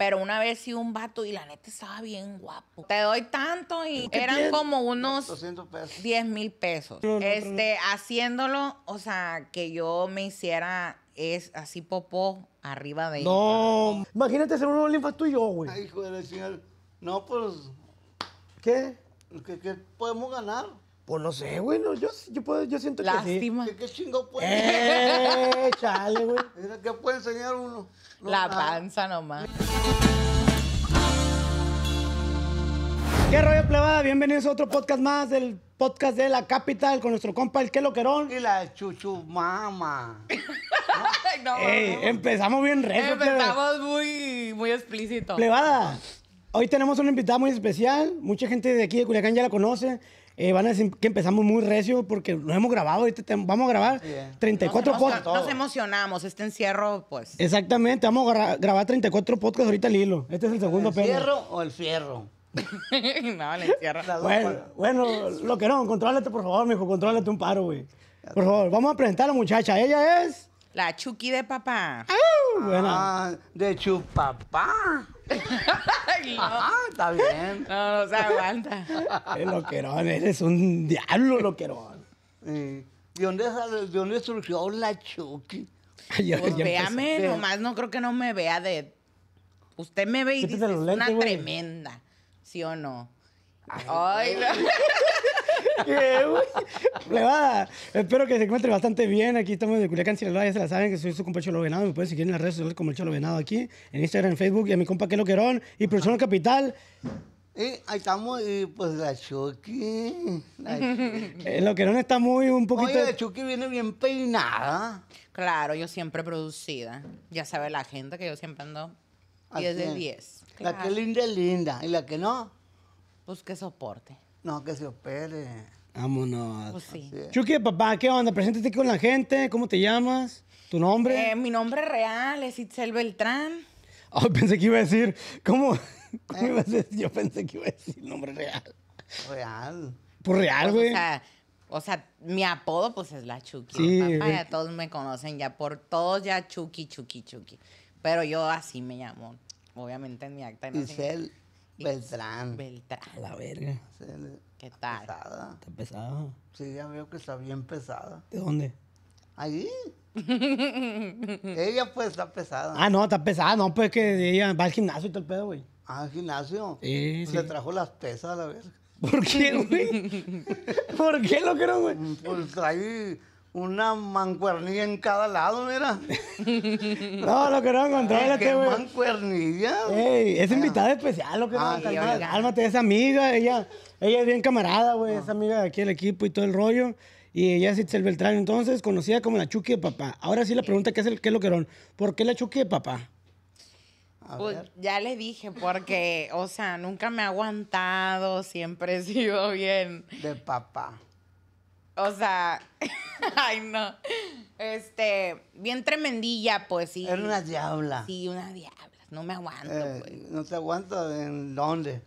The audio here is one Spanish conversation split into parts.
Pero una vez sí un vato y la neta estaba bien guapo. Te doy tanto y eran como unos pesos. 10 mil pesos. este, haciéndolo, o sea, que yo me hiciera es así popó arriba de No, imagínate ser un OnlyFans tú y yo, güey. Ay, hijo de la No, pues. ¿Qué, qué podemos ganar? O pues no sé, güey, yo, puedo, yo siento Lástima. que sí. ¿Qué, qué chingo puede? Eh, chale, güey. ¿Qué puede enseñar uno? la panza nomás. ¿Qué rollo, plevada. Bienvenidos a otro podcast más del podcast de La Capital con nuestro compa, el Queloquerón. Y la chuchumama. no, Ey, empezamos bien re. Empezamos muy, muy explícito. Plevada. hoy tenemos una invitada muy especial. Mucha gente de aquí de Culiacán ya la conoce eh, van a decir que empezamos muy recio porque nos hemos grabado, ahorita vamos a grabar 34 eh. podcasts. Nos emocionamos, este encierro, pues. Exactamente, vamos a grabar 34 podcasts ahorita al hilo. Este es el segundo ¿El encierro o el fierro? no, el encierro. Bueno, bueno, lo que no, contrólate, por favor, mijo, contrólate un paro, güey. Por favor, vamos a presentar a la muchacha. Ella es... La Chucky de papá. Ah, de chupapá no. está bien. No, no se aguanta. El loquerón, eres un diablo loquerón. ¿De, dónde surgió la Chucky? pues véame, nomás no creo que no me vea de... Usted me ve y dice, una tremenda, ¿sí o no? Ay no. Eh, espero que se encuentre bastante bien. Aquí estamos de Culiacán, Sinaloa. Ya se la saben que soy su compa Cholo Venado. Me pueden seguir en las redes sociales como el Cholo Venado aquí, en Instagram, en Facebook. Y a mi compa que es Querón y profesor Capital. Eh, ahí estamos, y eh, pues la Chucky. La lo que no está muy un poquito. la Chucky viene bien peinada. Claro, yo siempre producida. Ya sabe la gente que yo siempre ando 10 de 10. La que linda es linda. ¿Y la que no? Pues que soporte. No, que se opere. Vámonos. Pues sí. Chucky, papá, ¿qué onda? Preséntate con la gente. ¿Cómo te llamas? ¿Tu nombre? Eh, mi nombre real es Itzel Beltrán. Oh, pensé que iba a decir. ¿Cómo? Eh. iba a decir? Yo pensé que iba a decir nombre real. Real. Por pues real, pues, güey. O sea, mi apodo pues es la Chucky. Sí, ya todos me conocen, ya por todos ya Chucky, Chucky, Chucky. Pero yo así me llamo. Obviamente en mi acta. No Itzel. Beltrán. Beltrán. A la verga. ¿Qué tal? Está pesada. Sí, ya veo que está bien pesada. ¿De dónde? Ahí. ella pues está pesada. Ah, no, está pesada. No, pues que ella va al gimnasio y todo el pedo, güey. Ah, al gimnasio. Sí, Se pues, trajo las pesas a la verga. ¿Por qué, güey? ¿Por qué lo creo, güey? Mm, pues trae una mancuernilla en cada lado, mira. no, lo que no encontré, es mancuernilla? Ey, es invitada especial, lo que no ah, Cálmate, es amiga, ella, ella es bien camarada, güey, ah. esa es amiga de aquí del equipo y todo el rollo. Y ella es el Beltrán, entonces conocida como la Chucky de papá. Ahora sí la pregunta que es el que lo ¿Por qué la Chucky de papá? Pues ya le dije, porque, o sea, nunca me ha aguantado, siempre he sido bien. De papá. O sea, ay no. Este, bien tremendilla, pues sí. Era una diabla. Sí, una diabla. No me aguanto, eh, pues. No te aguanto en dónde.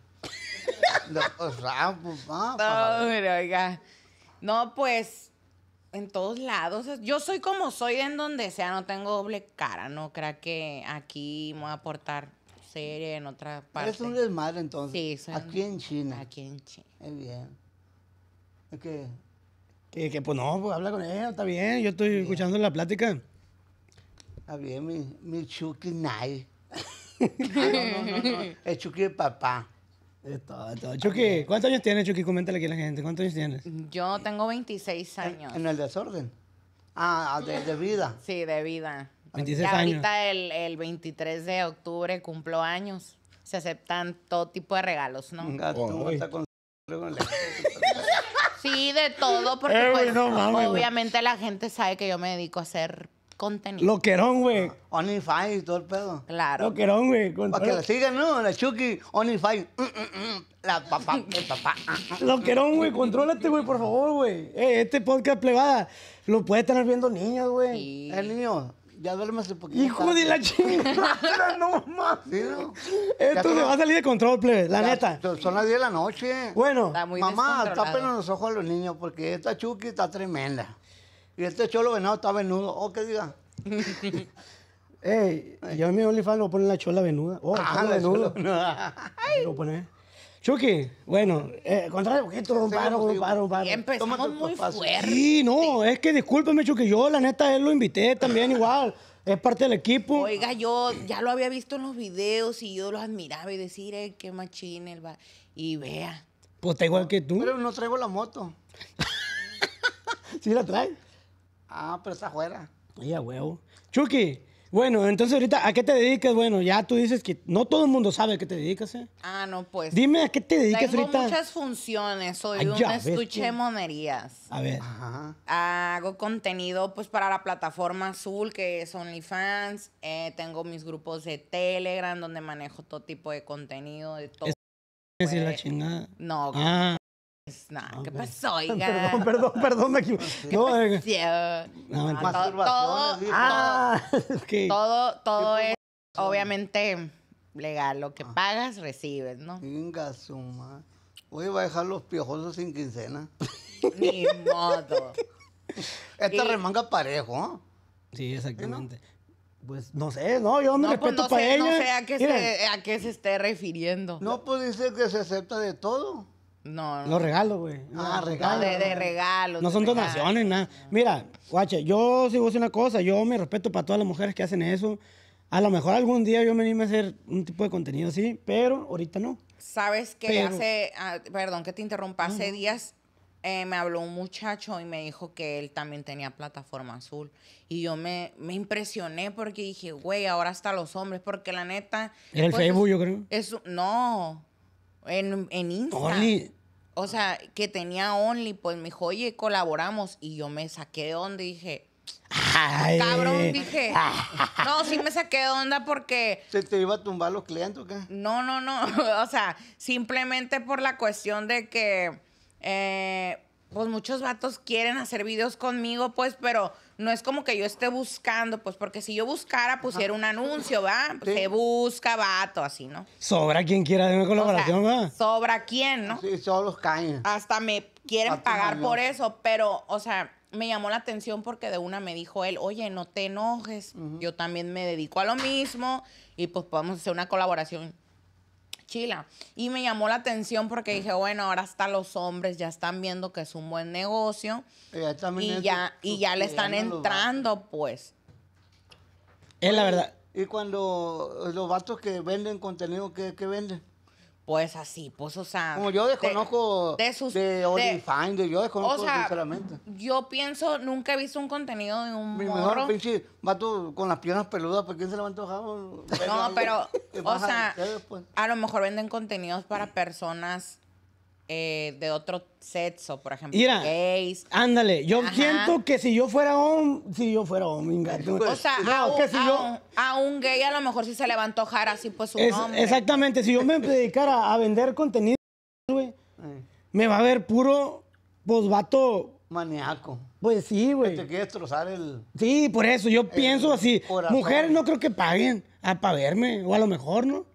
Los o no, pues, ah, pues, ah, oiga. No, pues, en todos lados. Yo soy como soy en donde sea, no tengo doble cara, no Creo que aquí me voy a aportar serie en otra parte. Es un desmadre entonces. Sí, soy aquí en China. Aquí en China. Es bien. Okay que pues no, pues habla con ella, está bien, yo estoy escuchando la plática. Está bien, mi, mi Chucky Nai. es ah, el Chucky papá. Chucky, ¿cuántos años tienes, Chucky? Coméntale aquí a la gente, ¿cuántos años tienes? Yo tengo 26 años. ¿En, el desorden? Ah, ah, de, de, vida. Sí, de vida. 26 años. Ahorita el, el 23 de octubre cumplo años. Se aceptan todo tipo de regalos, ¿no? Gato, Sí, de todo, porque eh, pues, obviamente la gente sabe que yo me dedico a hacer contenido. Loquerón, güey. OnlyFans y todo el pedo. Claro. Loquerón, güey. Para que la sigan, ¿no? La Chucky, OnlyFans. Mm, mm, mm. La papá, el papá. Loquerón, güey. Contrólate, güey, por favor, güey. Eh, este podcast plebada lo puede estar viendo niños, güey. Sí. El niño. Ya duérmese poquito. Hijo de la chingada, no más. Esto se va a salir de control, plebe, la neta. Son las 10 de la noche. Bueno, mamá, tápenos los ojos a los niños porque esta chuki está tremenda. Y este cholo venado está venudo. Oh, qué diga. Ey, yo a mi OnlyFans lo poner la chola venuda. Oh, ah, venudo. Lo poner. Chucky, bueno, eh, contra el objeto, un paro, un paro, Empezamos muy fuerte. Sí, no, es que discúlpeme, Chucky, yo la neta él lo invité también igual. Es parte del equipo. Oiga, yo ya lo había visto en los videos y yo lo admiraba y decir, eh, qué machín el va. Y vea. Pues está igual que tú. Pero no traigo la moto. ¿Sí la traes? Ah, pero está fuera. Oye, huevo. Chucky, bueno, entonces ahorita, ¿a qué te dedicas? Bueno, ya tú dices que no todo el mundo sabe a qué te dedicas, ¿eh? Ah, no, pues. Dime, ¿a qué te dedicas Tengo muchas funciones. Soy un estuche monerías. A ver. Ajá. Hago contenido, pues, para la plataforma azul, que es OnlyFans. Eh, tengo mis grupos de Telegram, donde manejo todo tipo de contenido, de todo. Es la pues, chingada. No. Ah. Pues, no, ¿qué pasó, oiga? Perdón, perdón, perdón, me equivoqué. No, eh, no, ah, todo, todo, todo, es obviamente legal. Lo que ah. pagas, recibes, ¿no? Venga, suma. Hoy va a dejar los piojosos sin quincena. Ni modo. Esta remanga parejo. ¿ah? Sí, exactamente. Pues no sé, no, yo no, pues, respeto ella. No sé a qué, se, a qué se esté refiriendo. No, pues dice que se acepta de todo. No, no. Los regalos, güey. Ah, regalo. De, regalos. No son donaciones, nada. Mira, guache, yo sigo haciendo una cosa. Yo me respeto para todas las mujeres que hacen eso. A lo mejor algún día yo me anime a hacer un tipo de contenido así, pero ahorita no. Sabes que hace, ah, perdón que te interrumpa, hace días eh, me habló un muchacho y me dijo que él también tenía plataforma azul. Y yo me, me impresioné porque dije, güey, ahora hasta los hombres, porque la neta... Era el pues, Facebook, yo creo. no, en, en Insta. Only. O sea, que tenía Only, pues me dijo, oye, colaboramos. Y yo me saqué de onda y dije, Cabrón, dije. No, sí me saqué de onda porque. ¿Se te iba a tumbar los clientes acá? No, no, no. O sea, simplemente por la cuestión de que. Eh, pues muchos vatos quieren hacer videos conmigo, pues, pero no es como que yo esté buscando, pues, porque si yo buscara, pusiera pues, un anuncio, ¿va? Pues, Se busca vato, así, ¿no? Sobra quien quiera de una colaboración, ¿va? Sobra quien, ¿no? Sí, los caen. Hasta me quieren pagar por eso, pero, o sea, me llamó la atención porque de una me dijo él, oye, no te enojes, yo también me dedico a lo mismo y pues podemos hacer una colaboración. Y me llamó la atención porque dije, bueno, ahora hasta los hombres ya están viendo que es un buen negocio. Y ya, y ya, le están entrando, pues. Es la verdad. ¿Y cuando los vatos que venden contenido, qué, qué venden? Pues así, pues, o sea. Como yo desconozco de, de sus. De OnlyFans, yo desconozco, o sea, sinceramente. Yo pienso, nunca he visto un contenido de un. Mi mejor pinche vato con las piernas peludas, ¿por quién se levanta va No, pero, o sea, pues? a lo mejor venden contenidos para personas eh, de otro sexo, por ejemplo, gays. Ándale, yo siento que si yo fuera un, si yo fuera un, o sea, a, un, gay a lo mejor si se le va a antojar así pues su nombre. Exactamente, si yo me dedicara a vender contenido, güey, me va a ver puro, posvato... Pues, Maniaco. Pues sí, güey. Que te quiere destrozar el. Sí, por eso yo pienso así. Mujeres no creo que paguen a, ah, para verme, o a lo mejor, ¿no?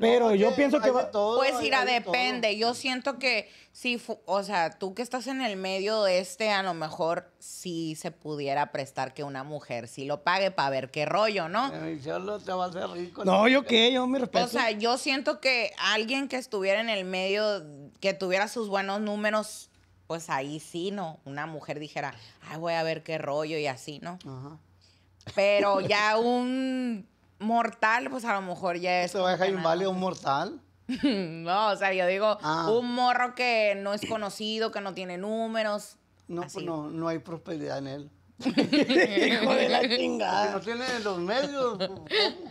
Pero yo pienso que va... todo, Pues mira, depende. Yo siento que si, o sea, tú que estás en el medio de este, a lo mejor sí se pudiera prestar que una mujer sí lo pague para ver qué rollo, ¿no? lo te va a hacer rico. No, yo qué, yo me respeto. O sea, yo siento que alguien que estuviera en el medio, que tuviera sus buenos números, pues ahí sí, ¿no? Una mujer dijera, ay, voy a ver qué rollo y así, ¿no? Ajá. Pero ya un mortal, pues a lo mejor ya es. ¿Se va a dejar inválido un mortal? no, o sea, yo digo, ah. un morro que no es conocido, que no tiene números. No, pues no, no hay prosperidad en él. Hijo de la chingada. No tiene los medios. Pues,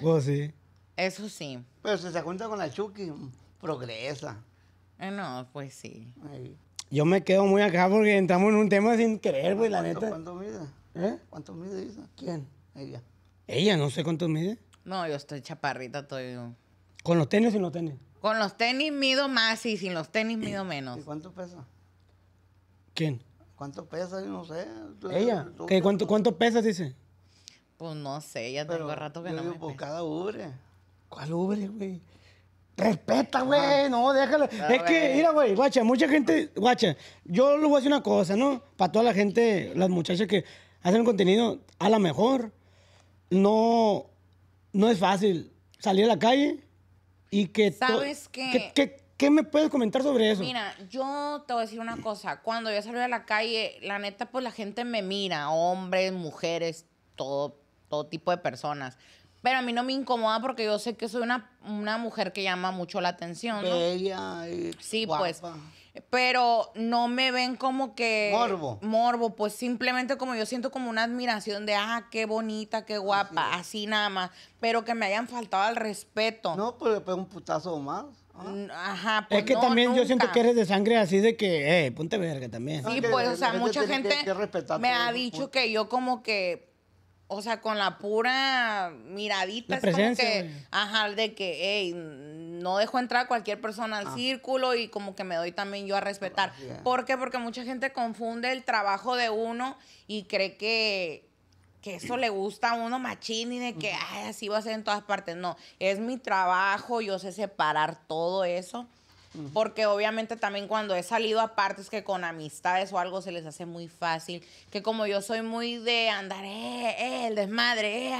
pues sí. Eso sí. Pero si se junta con la Chucky, progresa. Eh, no, pues sí. Yo me quedo muy acá porque entramos en un tema sin querer, güey, la neta. ¿Cuánto mide? ¿Eh? ¿Cuánto mide, dice? ¿Quién? Ella. Ella, no sé cuánto mide. No, yo estoy chaparrita estoy... ¿Con los tenis o sin los tenis? Con los tenis mido más y sin los tenis mido menos. ¿Y cuánto pesa? ¿Quién? ¿Cuánto pesa? Yo no sé. ¿Ella? ¿Qué, cuánto, ¿Cuánto pesas, dice? Pues no sé, ya tengo rato que no me pues, cada ubre. ¿Cuál ubre, güey? Respeta, güey, no, déjale. es que, mira, güey, guacha, mucha gente, guacha, yo le voy a decir una cosa, ¿no? Para toda la gente, las muchachas que hacen contenido, a lo mejor no no es fácil salir a la calle y que... ¿Sabes qué? ¿Qué me puedes comentar sobre eso? Mira, yo te voy a decir una cosa. Cuando yo salí a la calle, la neta, pues la gente me mira, hombres, mujeres, todo, todo tipo de personas. Pero a mí no me incomoda porque yo sé que soy una, mujer que llama mucho la atención. ¿no? Bella y sí, pues pero no me ven como que... Morbo. Morbo, pues simplemente como yo siento como una admiración de, ah, qué bonita, qué guapa, así, nada más, pero que me hayan faltado al respeto. No, pues, pues un putazo más. ¿ah? Ajá, pero. es pues que también yo siento que eres de sangre así de que, eh, ponte verga también. Sí, pues, o sea, mucha gente me ha dicho pues. que yo como que o sea, con la pura miradita. es como que, ajá, de que, hey, no dejo entrar a cualquier persona al ah. círculo y como que me doy también yo a respetar. ¿Por qué? Porque mucha gente confunde el trabajo de uno y cree que que eso le gusta a uno machín y de que ay, así va a ser en todas partes. No, es mi trabajo, yo sé separar todo eso porque obviamente también cuando he salido a partes que con amistades o algo se les hace muy fácil, que como yo soy muy de andar, eh, eh el desmadre,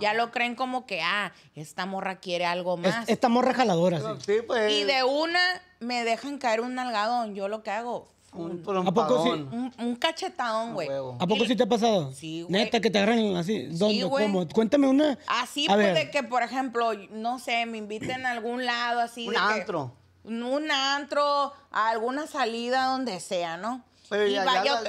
ya lo creen como que, ah, esta morra quiere algo más. esta morra jaladora, sí. Pues. Y de una me dejan caer un nalgadón, yo lo que hago. Un, un, un, cachetadón, güey. ¿A poco si te ha pasado? Sí, güey. Neta, que te agarran así. ¿Dónde? Cuéntame una. Así, pues, de que, por ejemplo, no sé, me inviten a algún lado así. Un un antro, alguna salida, donde sea, ¿no?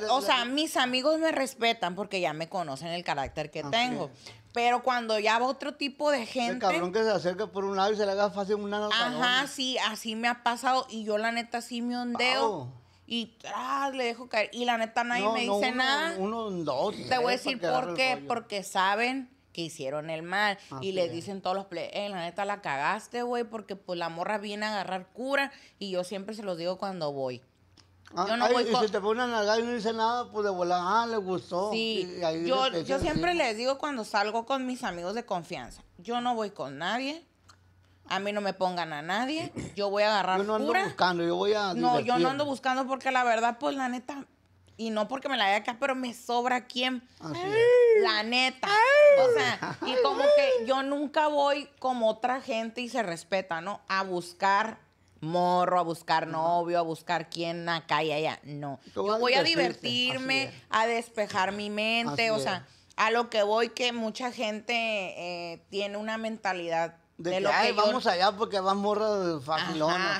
o sea, mis amigos me respetan porque ya me conocen el carácter que tengo. Pero cuando ya va otro tipo de gente. El cabrón que se acerca por un lado y se le haga fácil un nalgadona. Ajá, sí, así me ha pasado. Y yo, la neta, sí me ondeo. Y ah, le dejo caer. Y la neta, nadie me dice nada. Uno, dos. Te voy a decir por qué. Porque saben que hicieron el mal. y le dicen todos los ple... la neta la cagaste, güey, porque pues la morra viene a agarrar cura y yo siempre se lo digo cuando voy. Ah, yo no y si te pone una nalga y no dice nada, pues de volar, ah, le gustó. Sí, yo, yo siempre les digo cuando salgo con mis amigos de confianza, yo no voy con nadie, a mí no me pongan a nadie. Yo voy a agarrar Yo no ando buscando, yo voy a. No, yo no ando buscando porque la verdad, pues la neta, y no porque me la haya acá, pero me sobra quién. La neta. O sea, y como que yo nunca voy como otra gente y se respeta, ¿no? A buscar morro, a buscar novio, a buscar quién acá y allá. No. Yo voy a divertirme, a despejar mi mente, o sea, a lo que voy que mucha gente eh, tiene una mentalidad de, que, lo vamos allá porque van morras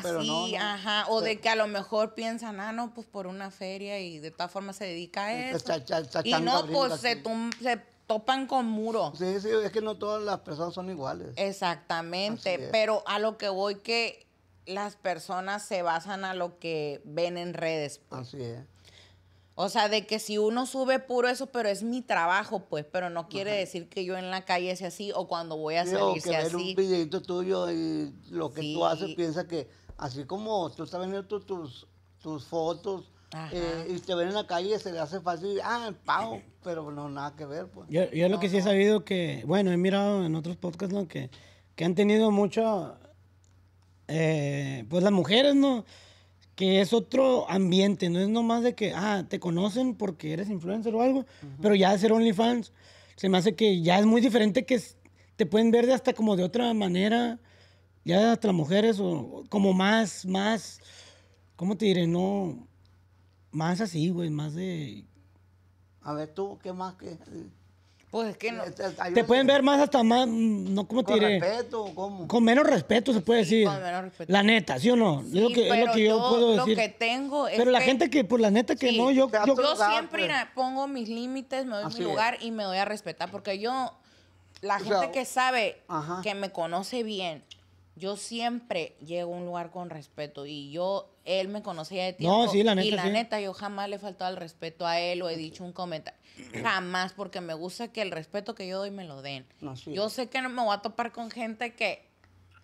pero no, Ajá, o de que a lo mejor piensan, ah, no, pues por una feria y de todas formas se dedica a eso. y no, pues se, topan con muro. Sí, sí, es que no todas las personas son iguales. Exactamente, pero a lo que voy que las personas se basan a lo que ven en redes. Pues. Así es. O sea, de que si uno sube puro eso, pero es mi trabajo, pues, pero no quiere decir que yo en la calle sea así o cuando voy a hacer que ver un videito tuyo y lo que tú haces piensa que así como tú estás viendo tus, tus fotos eh, y te ven en la calle se le hace fácil, ah, el pago, pero no nada que ver, pues. Yo, yo lo que sí he sabido que, bueno, he mirado en otros podcasts, ¿no? Que, que han tenido mucho, eh, pues las mujeres, ¿no? que es otro ambiente, no es nomás de que, ah, te conocen porque eres influencer o algo, pero ya de ser OnlyFans, se me hace que ya es muy diferente que te pueden ver de hasta como de otra manera, ya hasta las mujeres, o como más, más, ¿cómo te diré? No, más así, güey, más de... A ver, tú, ¿qué más que...? Pues es que no. Este, te pueden ver más hasta más, mm, no, ¿cómo te diré? Con respeto, ¿cómo? Con menos respeto se puede decir. Con menos respeto. La neta, ¿sí o no? es, lo que, es, lo que, yo, puedo decir. Lo que tengo es Pero la gente que, por pues, la neta que no, yo... Yo, siempre pues. pongo mis límites, me doy mi lugar y me doy a respetar porque yo... La gente que sabe, que me conoce bien, yo siempre llego a un lugar con respeto y yo, él me conocía de tiempo. No, sí, la neta, y la neta, yo jamás le he faltado al respeto a él o he dicho un comentario. jamás, porque me gusta que el respeto que yo doy me lo den. yo sé que no me voy a topar con gente que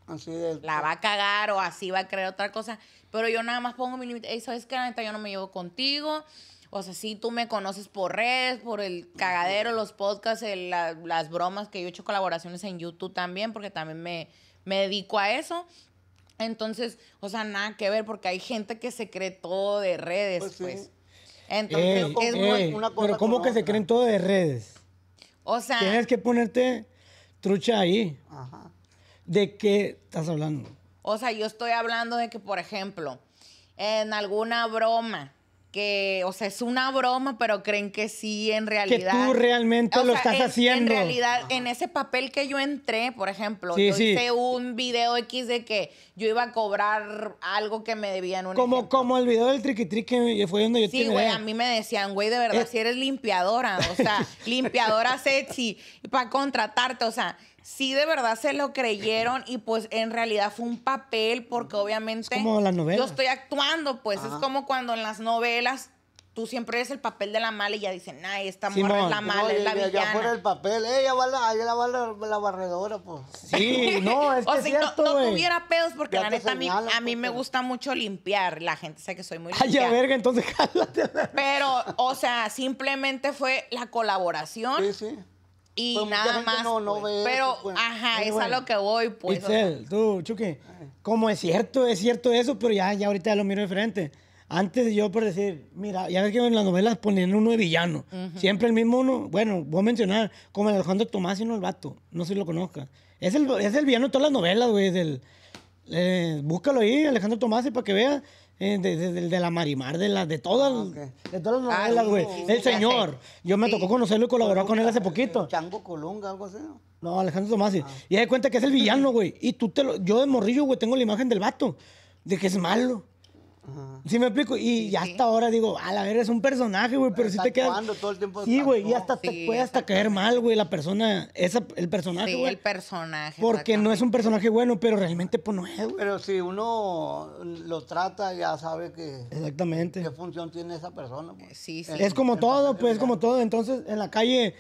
así la va a cagar o así va a creer otra cosa, pero yo nada más pongo mi límite. Hey, ¿Sabes qué? La neta, yo no me llevo contigo. O sea, sí, tú me conoces por redes, por el cagadero, los podcasts, las bromas, que yo he hecho colaboraciones en YouTube también, porque también me me dedico a eso. Entonces, o sea, nada que ver, porque hay gente que se cree todo de redes, pues. pues. Entonces, es muy una cosa. Pero, ¿cómo que se creen todo de redes? O sea. Tienes que ponerte trucha ahí. Ajá. ¿De qué estás hablando? O sea, yo estoy hablando de que, por ejemplo, en alguna broma, que, o sea, es una broma, pero creen que sí, en realidad. Que tú realmente lo estás haciendo. En realidad, en ese papel que yo entré, por ejemplo, yo hice un video X de que yo iba a cobrar algo que me debían. como, como el video del triqui que fue donde yo Sí, güey, a mí me decían, güey, de verdad, eh, si eres limpiadora, o sea, limpiadora sexy, para contratarte, o sea, sí de verdad se lo creyeron y pues en realidad fue un papel porque obviamente... Yo estoy actuando, pues es como cuando en las novelas tú siempre eres el papel de la mala y ya dicen, ay, esta es la mala, es la villana. Ya fuera el papel, ella va la, ella va la, la barredora, pues. Sí, no, es que cierto, no, no, tuviera pedos porque la neta a mí, a mí me pues. gusta mucho limpiar, la gente sabe que soy muy limpia. Ay, verga, entonces cállate. Pero, o sea, simplemente fue la colaboración. Sí, sí y pues, nada más. Pues. Pero, pues. ajá, es a lo que voy, pues. Itzel, tú, Chucky, como es cierto, es cierto eso, pero ya, ya ahorita lo miro de frente. Antes yo por decir, mira, ya ves que en las novelas ponen uno de villano. Siempre el mismo uno. Bueno, voy a mencionar como el Alejandro no el vato. No sé si lo conozca. Es el, es el villano de todas las novelas, güey. Del, eh, búscalo ahí, Alejandro Tomás, para que veas, eh, de, la Marimar, de la, de todas, ah, de todas las ah, novelas, güey. el señor. Yo me tocó conocerlo y colaborar con él hace poquito. Chango Colunga, algo así. No, Alejandro Tomás. Ah. Y hay cuenta que es el villano, güey. Y tú te lo. Yo de morrillo, güey, tengo la imagen del vato. De que es malo si me explico. Y ya hasta ahora digo, a la verga es un personaje, güey, pero, si te quedas. el tiempo sí, güey, y hasta te puede hasta caer mal, güey, la persona, esa, el personaje, Sí, el personaje. Porque no es un personaje bueno, pero realmente, pues no es, güey. Pero si uno lo trata, ya sabe que. Exactamente. ¿Qué función tiene esa persona? güey. Pues. Sí, sí. Es como todo, pues, es como todo. Entonces, en la calle,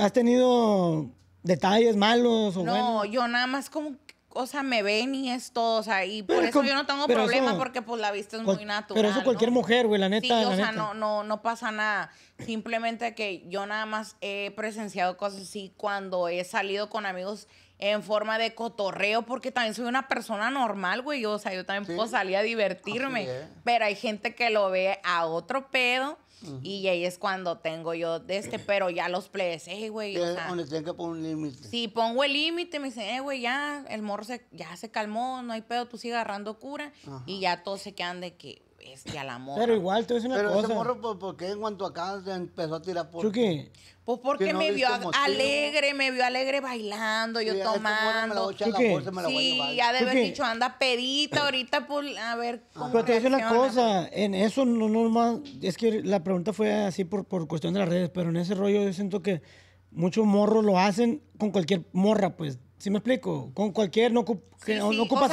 ¿has tenido detalles malos o No, yo nada más como o sea, me ven y es todo, o sea, y por eso yo no tengo problema porque pues la vista es muy natural. Pero eso cualquier mujer, güey, la neta. Sí, o sea, No, no, no pasa nada. Simplemente que yo nada más he presenciado cosas así cuando he salido con amigos en forma de cotorreo, porque también soy una persona normal, güey. O sea, yo también puedo salir a divertirme. Pero hay gente que lo ve a otro pedo y ahí es cuando tengo yo de este, pero ya los plebes, eh, güey. O donde que poner un límite. Si pongo el límite, me dicen, eh, güey, ya, el morro se, ya se calmó, no hay pedo, tú sigue agarrando cura. Y ya todos se quedan de que, a la morra. Pero igual, te voy a decir una cosa. Pero ese morro, pues, ¿por, qué en cuanto acá se empezó a tirar por...? qué Pues porque me vio alegre, me vio alegre bailando, yo tomando. sí, ya de haber dicho, anda pedita ahorita, por, pues, a ver cómo Pero te voy a decir una cosa, en eso no, no más, es que la pregunta fue así por, por cuestión de las redes, pero en ese rollo yo siento que muchos morros lo hacen con cualquier morra, pues, ¿Sí me explico? Con cualquier, no, no ocupa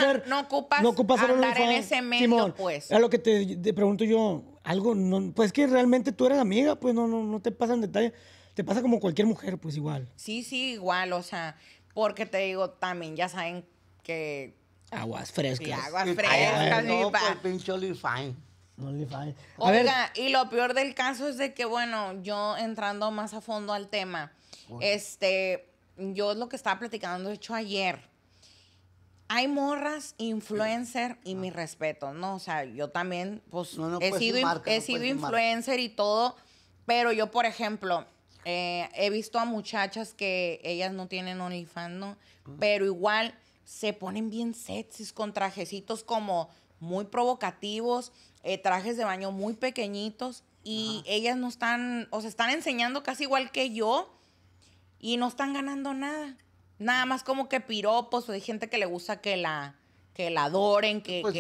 No ocupas ocupa en ese medio, pues. A lo que te, pregunto yo, algo, pues que realmente tú eres amiga, pues no, no, no te pasan detalles. Te pasa como cualquier mujer, pues igual. Sí, sí, igual, o sea, porque te digo, también ya saben que. Aguas frescas. aguas frescas, no, fine. Pues, Oiga, Oiga, y lo peor del caso es de que, bueno, yo entrando más a fondo al tema, este yo es lo que estaba platicando, de hecho, ayer. Hay morras, influencer y mi respeto, ¿no? O sea, yo también, pues, he sido, he sido influencer y todo, pero yo, por ejemplo, eh, he visto a muchachas que ellas no tienen OnlyFans, ¿no? Pero igual se ponen bien sexys con trajecitos como muy provocativos, eh, trajes de baño muy pequeñitos y ellas no están, o sea, están enseñando casi igual que yo, y no están ganando nada. Nada más como que piropos o hay gente que le gusta que la que la adoren, que, pues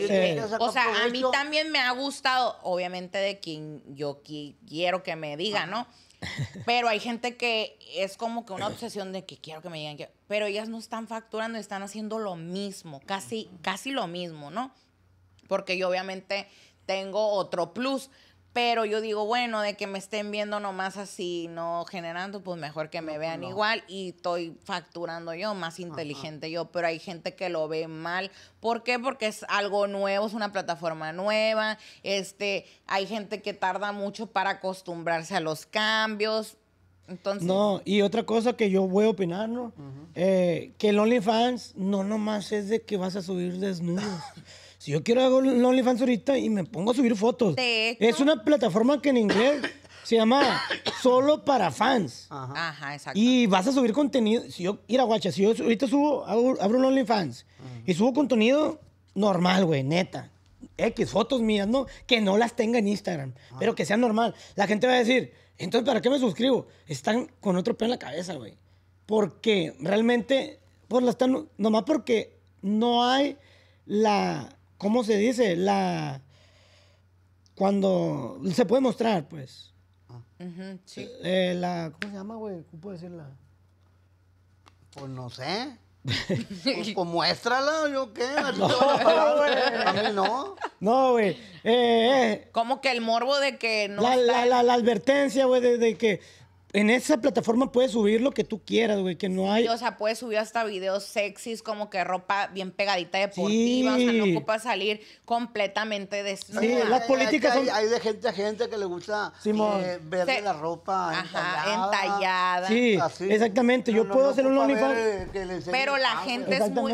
o sea, a mí también me ha gustado, obviamente de quien yo quiero que me diga, ¿no? Pero hay gente que es como que una obsesión de que quiero que me digan que, pero ellas no están facturando, están haciendo lo mismo, casi casi lo mismo, ¿no? Porque yo obviamente tengo otro plus, pero yo digo, bueno, de que me estén viendo nomás así, no generando, pues mejor que me vean igual y estoy facturando yo, más inteligente yo. Pero hay gente que lo ve mal. ¿Por qué? Porque es algo nuevo, es una plataforma nueva. Este, hay gente que tarda mucho para acostumbrarse a los cambios. Entonces... No, y otra cosa que yo voy a opinar, ¿no? Eh, que el OnlyFans no nomás es de que vas a subir desnudos. Si yo quiero hago un OnlyFans ahorita y me pongo a subir fotos. es una plataforma que en inglés se llama Solo para Fans. Ajá. exacto. Y vas a subir contenido. Si yo, mira, guacha, si yo ahorita subo, abro un OnlyFans y subo contenido normal, güey, neta. X fotos mías, ¿no? Que no las tenga en Instagram, ah. pero que sea normal. La gente va a decir, entonces, ¿para qué me suscribo? Están con otro pelo en la cabeza, güey. Porque realmente, pues la están, nomás porque no hay la ¿cómo se dice? La, cuando se puede mostrar, pues. Ah. sí. Eh, la, ¿Cómo se llama, güey? ¿Cómo puedo decirla? Pues no sé. pues, pues, muéstrala, ¿yo qué? ¿A no, güey. no. No, güey. Eh, eh, Como que el morbo de que no. La, la, la, advertencia, güey, de, que en esa plataforma puedes subir lo que tú quieras, güey, que no hay. o sea, puedes subir hasta videos sexys, como que ropa bien pegadita deportiva. O sea, no ocupas salir completamente desnuda. Sí, las políticas son... hay, de gente a gente que le gusta eh, ver la ropa entallada. Sí, exactamente. yo puedo hacer un uniforme... Pero la gente es muy.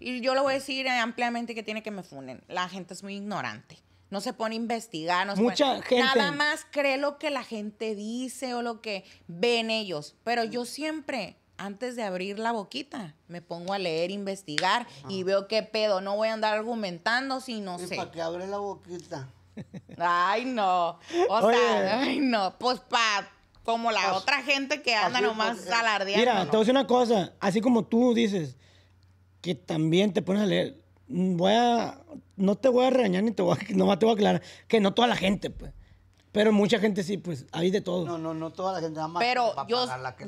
Y Yo lo voy a decir ampliamente que tiene que me funen. La gente es muy ignorante no se pone a investigar, no Mucha gente. nada más cree lo que la gente dice o lo que ven ellos. Pero yo siempre, antes de abrir la boquita, me pongo a leer, investigar y veo qué pedo. No voy a andar argumentando si no ¿Y sé. ¿Para qué abre la boquita? Ay, no. O sea, ay, no. Pues para como la otra gente que anda nomás salardeando. Mira, te voy a decir una cosa. Así como tú dices que también te pones a leer Mm, voy a, no te voy a regañar ni te voy a, voy a aclarar que no toda la gente, pues. Pero mucha gente sí, pues hay de todo. No, no, no toda la gente nada más. Pero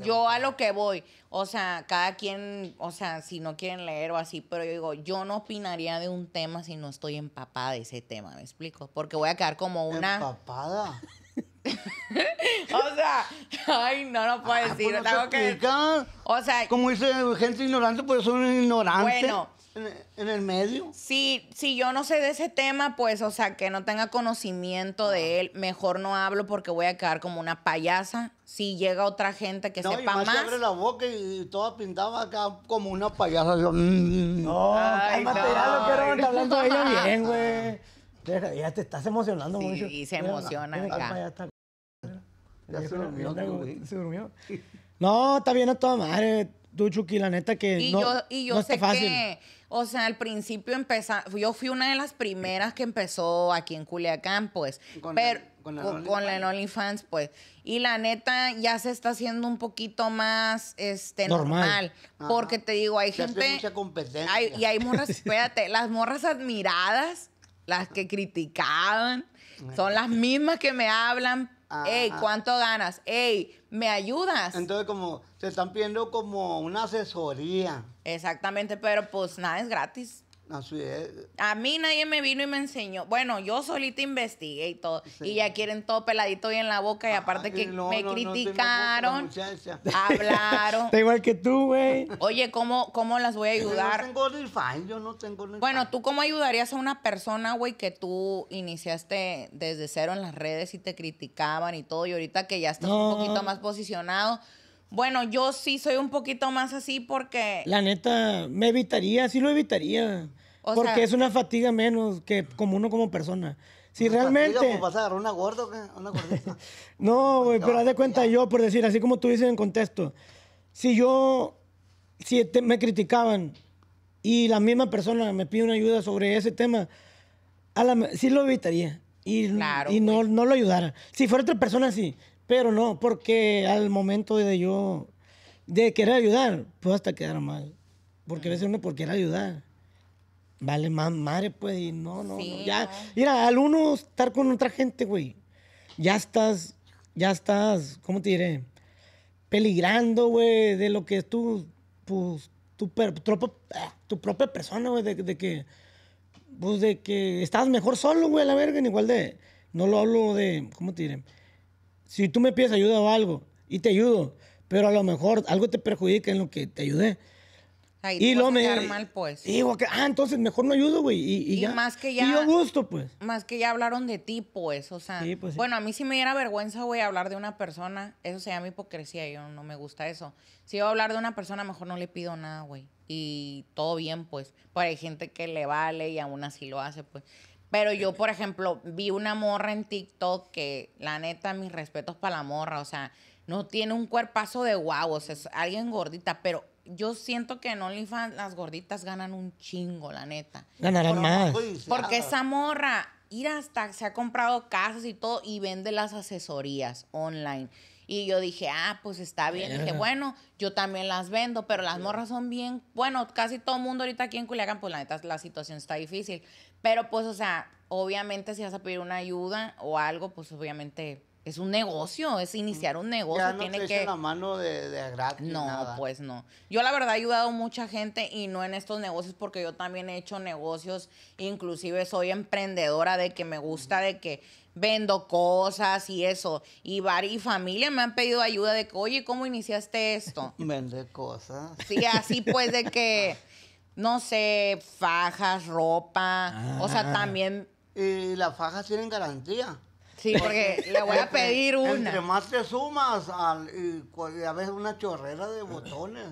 yo, a lo que voy, o sea, cada quien, o sea, si no quieren leer o así, pero yo digo, yo no opinaría de un tema si no estoy empapada de ese tema, ¿me explico? Porque voy a quedar como una... ¿Empapada? o sea, ay, no lo puedo ah, decir, pues, O sea... Como dice gente ignorante, pues son ignorantes. Bueno en el medio. sí si yo no sé de ese tema, pues, o sea, que no tenga conocimiento de ah. él, mejor no hablo porque voy a quedar como una payasa. Si llega otra gente que no, sepa y más. más. abre la boca y, toda pintaba acá como una payasa. Mm, mm, mm". no, quiero hablando ella bien, güey. Ya te estás emocionando mucho. Sí, se emociona Ya, se durmió. se durmió. no, está bien a toda madre. Tú, Chucky, la neta que y no, yo, y yo no sé fácil. Que o sea, al principio empezó, yo fui una de las primeras que empezó aquí en Culiacán, pues. Con la, con, la OnlyFans, pues. Y la neta ya se está haciendo un poquito más este normal, porque te digo, hay gente mucha competencia. y hay morras, espérate, las morras admiradas, las que criticaban, son las mismas que me hablan Ey, ¿cuánto ganas? Ey, ¿me ayudas? Entonces, como se están pidiendo como una asesoría. Exactamente, pero pues nada es gratis. Así es. A mí nadie me vino y me enseñó. Bueno, yo solita investigué y todo. Y ya quieren todo peladito y en la boca. Y ah, aparte que me criticaron, hablaron. Tengo igual que tú, güey. Oye, ¿cómo, ¿cómo las voy a ayudar? Yo no tengo ni yo no tengo Bueno, ¿tú cómo ayudarías a una persona, güey, que tú iniciaste desde cero en las redes y te criticaban y todo? Y ahorita que ya estás un poquito más posicionado bueno, yo sí soy un poquito más así porque... La neta, me evitaría, sí lo evitaría. porque es una fatiga menos que como uno como persona. Si realmente... agarrar una gorda no, güey, pero haz de cuenta yo, por decir, así como tú dices en contexto. Si yo... Si me criticaban y la misma persona me pide una ayuda sobre ese tema, sí lo evitaría. Y, y no, no, lo ayudara. Si fuera otra persona, sí. Pero no, porque al momento de yo, de querer ayudar, puedo hasta quedar mal. Porque a veces uno porque quiere ayudar, vale más madre, pues, y no, no, no. Ya, mira, al uno estar con otra gente, güey, ya estás, ya estás, ¿cómo te diré? Peligrando, güey, de lo que es pues, tu, tu, ah, tu, propia persona, güey, de, que, pues, de que estás mejor solo, güey, la verga, igual de, no lo hablo de, ¿cómo te diré? Si tú me pides ayuda o algo, y te ayudo, pero a lo mejor algo te perjudica en lo que te ayudé. y lo me mal, pues. Digo que, ah, entonces mejor no ayudo, güey. Y, y, y ya. más que ya. Y yo gusto, pues. Más que ya hablaron de ti, pues. O sea, pues bueno, a mí sí me diera vergüenza, güey, hablar de una persona. Eso se llama hipocresía. Yo no me gusta eso. Si yo voy a hablar de una persona, mejor no le pido nada, güey. Y todo bien, pues. Pero hay gente que le vale y aún así lo hace, pues. Pero yo, por ejemplo, vi una morra en TikTok que, la neta, mis respetos para la morra, o sea, no tiene un cuerpazo de guau, o sea, es alguien gordita, pero yo siento que en OnlyFans las gorditas ganan un chingo, la neta. Ganarán más. Porque esa morra, ir hasta, se ha comprado casas y todo y vende las asesorías online. Y yo dije, ah, pues está bien. Dije, bueno, yo también las vendo, pero las morras son bien. Bueno, casi todo el mundo ahorita aquí en Culiacán, pues la neta, la situación está difícil. Pero pues, o sea, obviamente si vas a pedir una ayuda o algo, pues obviamente es un negocio, es iniciar un negocio. Ya no mano de, No, pues no. Yo la verdad he ayudado a mucha gente y no en estos negocios porque yo también he hecho negocios, inclusive soy emprendedora de que me gusta, de que vendo cosas y eso. Y bar y familia me han pedido ayuda de que, oye, ¿cómo iniciaste esto? Vende cosas. Sí, así pues de que, no sé, fajas, ropa. O sea, ah. también. ¿Y las fajas tienen garantía? Sí, porque le voy a pedir una. Entre más te sumas, al, y, a veces una chorrera de botones.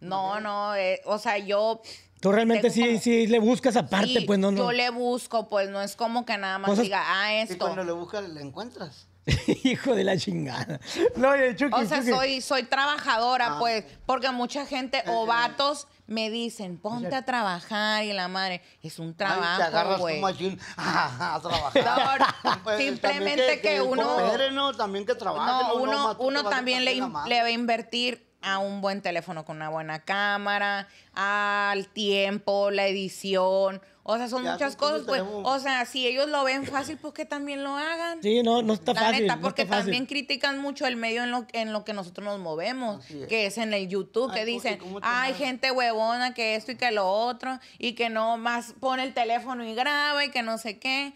No, no, eh, o sea, yo Tú realmente sí, sí le buscas aparte, pues no, no. Yo le busco, pues no es como que nada más diga, ah, esto. Y cuando le buscas, le encuentras. Hijo de la chingada. No, o sea, soy, soy trabajadora, ah, pues, porque mucha gente eh, o eh, vatos eh. me dicen, ponte a trabajar y la madre, es un trabajo, te agarras un tu machín a, trabajar. Pues, simplemente que, uno... También que trabaje, uno, uno, también le, le va a invertir a un buen teléfono con una buena cámara, al tiempo, la edición. O sea, son muchas cosas, pues, O sea, si ellos lo ven fácil, pues que también lo hagan. Sí, no, no está la Neta, porque también critican mucho el medio en lo, en lo que nosotros nos movemos, que es en el YouTube, que dicen, hay gente huevona, que esto y que lo otro, y que no más pone el teléfono y graba y que no sé qué.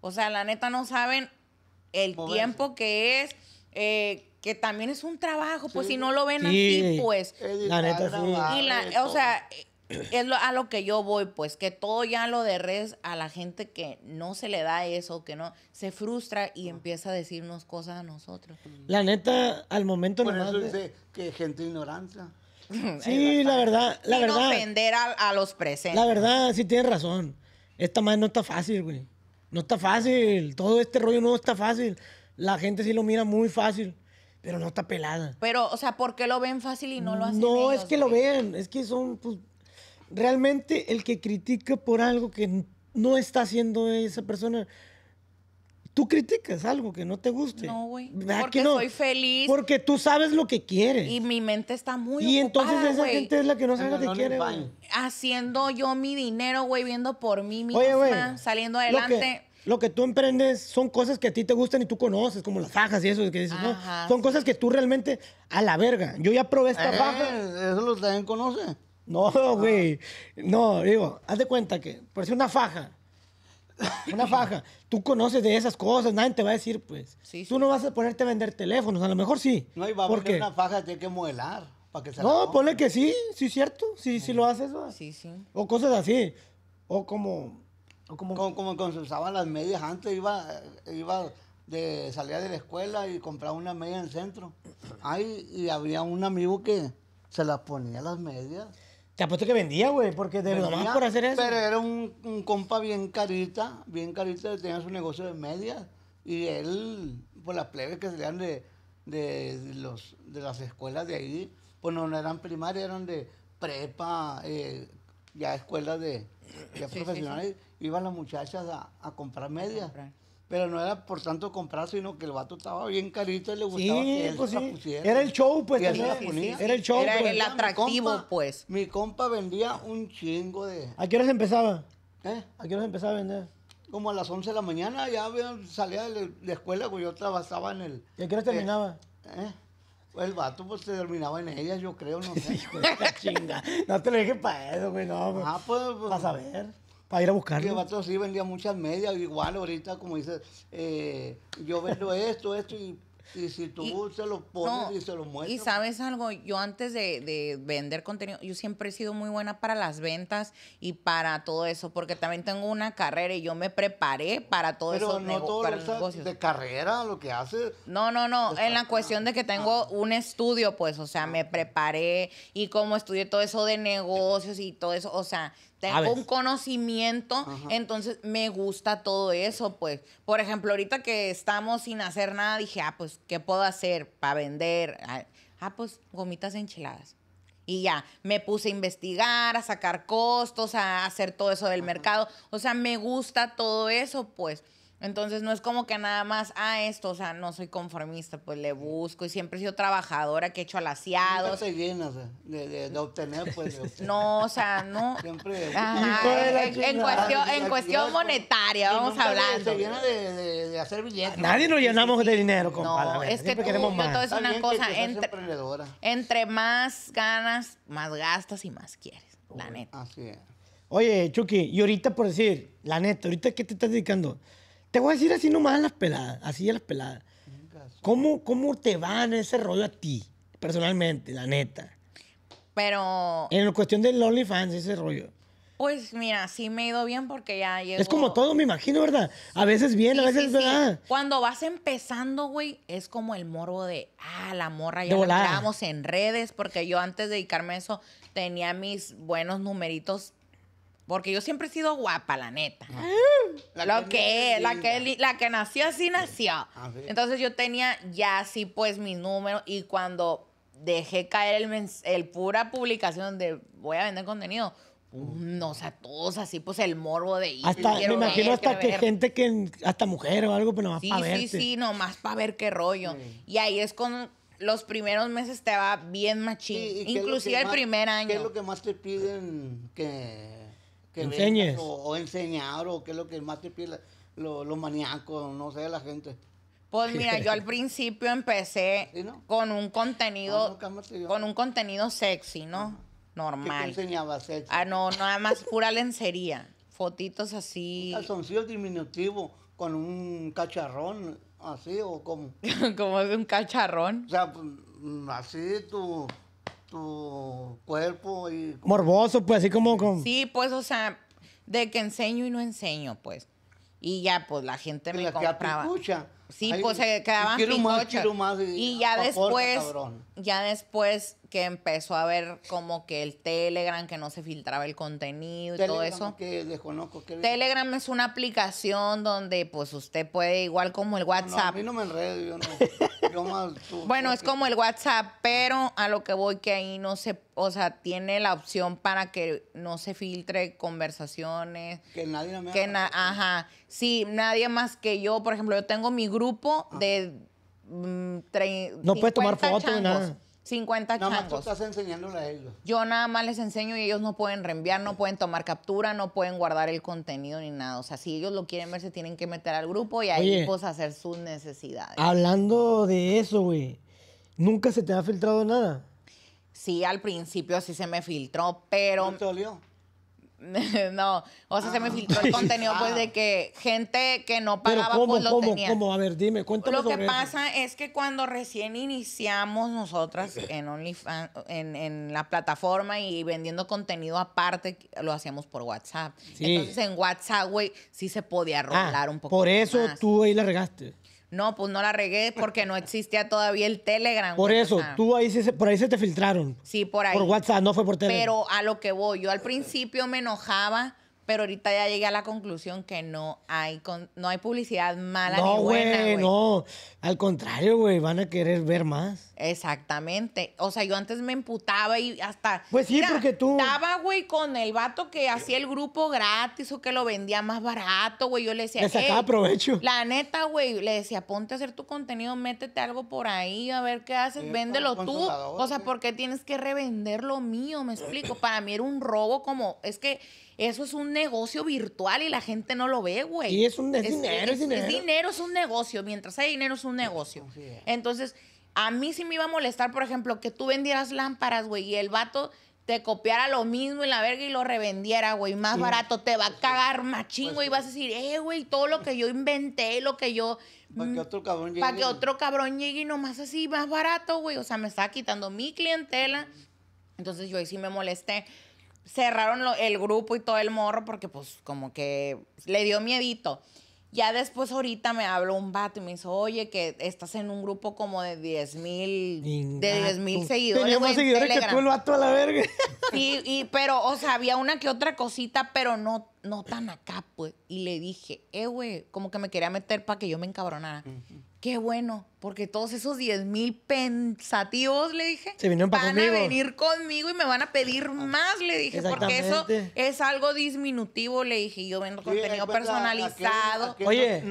O sea, la neta no saben el tiempo que es. Eh, que también es un trabajo, pues si no lo ven así, pues. La neta sí. Y la, o sea, es a lo que yo voy, pues, que todo ya lo de res a la gente que no se le da eso, que no, se frustra y empieza a decirnos cosas a nosotros. La neta, al momento Por eso dice que gente ignorancia. Sí, la verdad, la verdad. ofender a, a, los presentes. La verdad, sí tienes razón. Esta madre no está fácil, güey. No está fácil. Todo este rollo no está fácil. La gente sí lo mira muy fácil. Pero no está pelada. Pero, o sea, ¿por qué lo ven fácil y no lo hacen? No, es que lo vean, es que son, pues, realmente el que critica por algo que no está haciendo esa persona. Tú criticas algo que no te guste. No, güey. Porque no? soy feliz. Porque tú sabes lo que quieres. Y mi mente está muy Y entonces esa gente es la que no sabe lo que quiere, Haciendo yo mi dinero, güey, viendo por mí misma, Oye, güey, saliendo adelante lo que tú emprendes son cosas que a ti te gustan y tú conoces, como las fajas y eso que dices, ¿no? Son cosas que tú realmente, a la verga, yo ya probé esta eh, faja. ¿Eso lo también conoce? No, güey. Ah. No, digo, haz de cuenta que, por decir una faja, una faja, tú conoces de esas cosas, nadie te va a decir, pues. Sí, Tú no vas a ponerte a vender teléfonos, a lo mejor sí. No, y va a porque... una faja, tiene que modelar. Para que se no, ponle que sí, sí es cierto, sí, sí, lo haces. ¿no? Sí, sí. O cosas así, o como como, como, las medias antes, iba, iba de salía de la escuela y compraba una media en el centro. ahí y había un amigo que se las ponía las medias. Te apuesto que vendía, güey, porque de lo por hacer eso. Pero era un, compa bien carita, bien carita, tenía su negocio de medias. Y él, por las plebes que salían de, de, los, de las escuelas de ahí, pues no, eran primarias, eran de prepa, eh, ya escuelas de, ya profesionales, iban las muchachas a, comprar medias. Pero no era por tanto comprar, sino que el vato estaba bien carito y le gustaba que pues se Era el show, pues. Era el show. Era pues. el atractivo, pues. Mi compa vendía un chingo de... ¿A qué horas empezaba? ¿Eh? ¿A qué horas empezaba a vender? Como a las 11 de la mañana, ya salía de la escuela, pues yo trabajaba en el... ¿Y a qué hora terminaba? ¿Eh? ¿eh? Pues el vato pues se terminaba en ella, yo creo, no sé. No te lo dije para eso, güey, no. Ah, pues. pues, pues para pues, saber. Para ir a buscarlo. El vato sí vendía muchas medias, igual ahorita, como dices, eh, yo vendo esto, esto y y si tú se lo pones y se lo muestras. Y sabes algo, yo antes de, vender contenido, yo siempre he sido muy buena para las ventas y para todo eso, porque también tengo una carrera y yo me preparé para todo eso. Pero no todo eso de carrera, lo que haces... No, no, no, en la cuestión de que tengo un estudio, pues, o sea, me preparé y como estudié todo eso de negocios y todo eso, o sea, tengo un conocimiento, entonces me gusta todo eso, pues. Por ejemplo, ahorita que estamos sin hacer nada, dije, ah, pues, ¿qué puedo hacer para vender? Ah, ah, pues, gomitas enchiladas. Y ya, me puse a investigar, a sacar costos, a hacer todo eso del mercado. O sea, me gusta todo eso, pues. Entonces no es como que nada más, ah, esto, o sea, no soy conformista, pues le busco y siempre he sido trabajadora, que he hecho No se bien, o sea, de, de, obtener, pues. No, o sea, no. Siempre. en, cuestión, en cuestión pues, monetaria, vamos hablando. Se llena de, de, hacer billetes. Nadie nos llenamos de dinero, compadre. No, es que tú, queremos más. todo es una cosa. Entre, más ganas, más gastas y más quieres, la neta. Así es. Oye, Chucky, y ahorita por decir, la neta, ahorita qué te estás dedicando? Te voy a decir así nomás las peladas, así a las peladas. ¿Cómo, ¿Cómo te va en ese rollo a ti, personalmente, la neta? Pero. En la cuestión del OnlyFans, ese rollo. Pues mira, sí me ha ido bien porque ya Es como todo, me imagino, ¿verdad? A veces bien, a veces, sí, Cuando vas empezando, güey, es como el morbo de, ah, la morra, ya lo en redes, porque yo antes de dedicarme a eso tenía mis buenos numeritos porque yo siempre he sido guapa, la neta. Ah. Lo que, la que, la que nació así nació. Ah, Entonces yo tenía ya así pues mi número. y cuando dejé caer el, pura publicación de voy a vender contenido, no, o sea, todos así, pues el morbo de ir. me imagino hasta que gente que, hasta mujer o algo, pero nomás para ver. Sí, sí, sí, nomás para ver qué rollo. Y ahí es con los primeros meses te va bien machín. Inclusive el primer año. ¿Qué es lo que más te piden que o, enseñar, o qué es lo que más te pide los maníacos, no sé, la gente. Pues mira, yo al principio empecé con un contenido, ah, con un contenido sexy, ¿no? Normal. ¿Qué sexy? Ah, no, nada más pura lencería, fotitos así. Calzoncillo diminutivo con un cacharrón, así o como. como de un cacharrón. O sea, pues, así tú tu cuerpo y... Morboso, pues, así como con... Sí, pues, o sea, de que enseño y no enseño, pues. Y ya, pues, la gente me la compraba. Sí, pues se eh, quedaban quiero más, quiero más eh, y, ya después, ya después que empezó a ver como que el Telegram, que no se filtraba el contenido y todo eso. Que Telegram es una aplicación donde pues usted puede, igual como el WhatsApp. a mí no me enredo, no. bueno, es como el WhatsApp, pero a lo que voy que ahí no se, o sea, tiene la opción para que no se filtre conversaciones. Que nadie me que Ajá. Sí, nadie más que yo. Por ejemplo, yo tengo mi grupo grupo ah. de... Mm, no puedes tomar fotos ni nada. Nada más tú estás enseñándole a ellos. Yo nada más les enseño y ellos no pueden reenviar, no pueden tomar captura, no pueden guardar el contenido ni nada. O sea, si ellos lo quieren ver, se tienen que meter al grupo y ahí pues hacer sus necesidades. Hablando de eso, güey, nunca se te ha filtrado nada. Sí, al principio sí se me filtró, pero no, o sea, se me ah, filtró el contenido pues de ah. que gente que no pagaba ¿Pero cómo, pues lo cómo, ¿Cómo? A ver, dime, cuéntame Lo que pasa es que cuando recién iniciamos nosotras en OnlyFans, en, en, la plataforma y vendiendo contenido aparte, lo hacíamos por WhatsApp. Entonces en WhatsApp, güey, sí se podía ah, rolar un poco Por eso tú ahí la regaste. No, pues no la regué porque no existía todavía el Telegram. Por eso, tú ahí se, por ahí se te filtraron. Sí, por ahí. Por WhatsApp, no fue por Telegram. Pero a lo que voy, yo al principio me enojaba pero ahorita ya llegué a la conclusión que no hay con, no hay publicidad mala no, ni buena, güey. No, al contrario, güey, van a querer ver más. Exactamente. O sea, yo antes me emputaba y hasta Pues sí, porque tú estaba, güey, con el vato que hacía el grupo gratis o que lo vendía más barato, güey, yo le decía, le sacaba provecho. La neta, güey, le decía, "Ponte a hacer tu contenido, métete algo por ahí, a ver qué haces, véndelo tú." O sea, ¿por qué tienes que revender lo mío? Me explico. Para mí era un robo como es que eso es un negocio virtual y la gente no lo ve, güey. Y es un dinero, es, dinero. Es dinero, es un negocio. Mientras hay dinero, es un negocio. Entonces, a mí sí me iba a molestar, por ejemplo, que tú vendieras lámparas, güey, y el vato te copiara lo mismo en la verga y lo revendiera, güey, más barato, te va a cagar machín, pues güey, Y vas a decir, eh, güey, todo lo que yo inventé, lo que yo... Para que mm, otro cabrón llegue. Para que otro cabrón llegue y nomás así, más barato, güey, o sea, me está quitando mi clientela. Entonces yo ahí sí me molesté cerraron el grupo y todo el morro porque pues como que le dio miedito. Ya después ahorita me habló un vato y me dice, oye, que estás en un grupo como de 10 mil, de seguidores. Tenía seguidores que tú el vato a la verga. y, pero, o sea, había una que otra cosita, pero no, no tan acá, pues. Y le dije, eh, güey, como que me quería meter para que yo me encabronara qué bueno, porque todos esos 10 mil pensativos, le dije, van a venir conmigo y me van a pedir ah, más, le dije, porque eso es algo disminutivo, le dije, yo vendo contenido personalizado,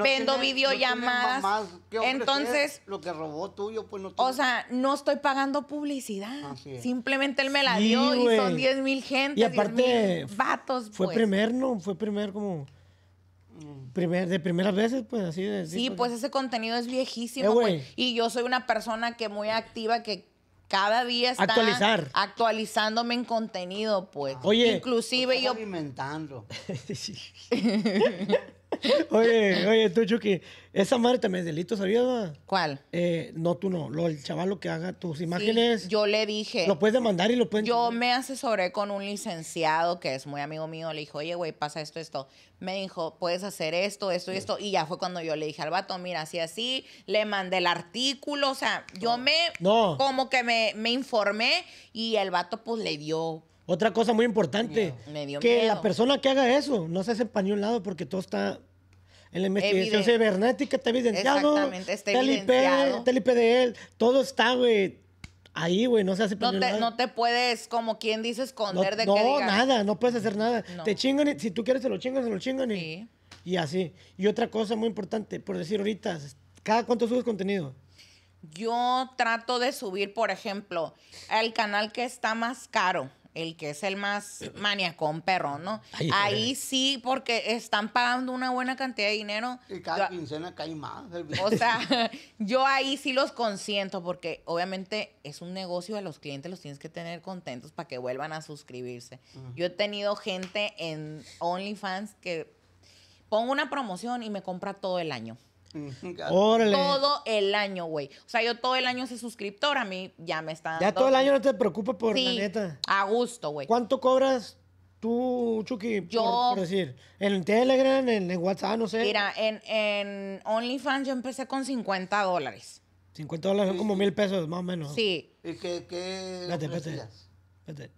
vendo videollamadas, entonces, lo que robó tuyo, pues no O sea, no estoy pagando publicidad, simplemente él me la dio y son 10 mil gente, y aparte, vatos. Fue pues. primer, ¿no? Fue primer como... Primer, de primeras veces, pues así sí, pues, ese contenido es viejísimo. Eh, y yo soy una persona que muy activa, que cada día está actualizándome en contenido, pues. Inclusive yo. Alimentando. Oye, oye, tú, Chucky, esa madre también es delito, ¿sabías? ¿Cuál? Eh, no, tú no. Lo, el chaval lo que haga tus imágenes. yo le dije. Lo puedes demandar y lo puedes... Yo me asesoré con un licenciado que es muy amigo mío. Le dijo, oye, güey, pasa esto, esto. Me dijo, puedes hacer esto, esto y esto. Y ya fue cuando yo le dije al vato, mira, así, así. Le mandé el artículo. O sea, yo me. No. Como que me, me informé y el vato, pues le dio otra cosa muy importante, que la persona que haga eso no se hace para porque todo está en la investigación cibernética, está evidenciado. Exactamente, está, está El todo está, güey. Ahí, güey, no se hace no te, no te puedes, como quien dice, esconder de no, que No, nada, no puedes hacer nada. Te chingan, si tú quieres, se lo chingan, se lo chingan. Y, y así. Y otra cosa muy importante, por decir ahorita, ¿cada cuánto subes contenido? Yo trato de subir, por ejemplo, al canal que está más caro, el que es el más maniacón perro, ¿no? Ahí sí, porque están pagando una buena cantidad de dinero. Y cada quincena cae más. O sea, yo ahí sí los consiento, porque obviamente es un negocio, a los clientes los tienes que tener contentos para que vuelvan a suscribirse. Yo he tenido gente en OnlyFans que pongo una promoción y me compra todo el año. Todo el año, güey. O sea, yo todo el año soy suscriptor, a mí ya me están. Ya todo el año no te preocupes por la neta. A gusto, güey. ¿Cuánto cobras tú, Chucky? Por, decir, en Telegram, en, WhatsApp, no sé. Mira, en, en OnlyFans yo empecé con 50 dólares. 50 dólares son como mil pesos, más o menos. Sí. ¿Y qué? qué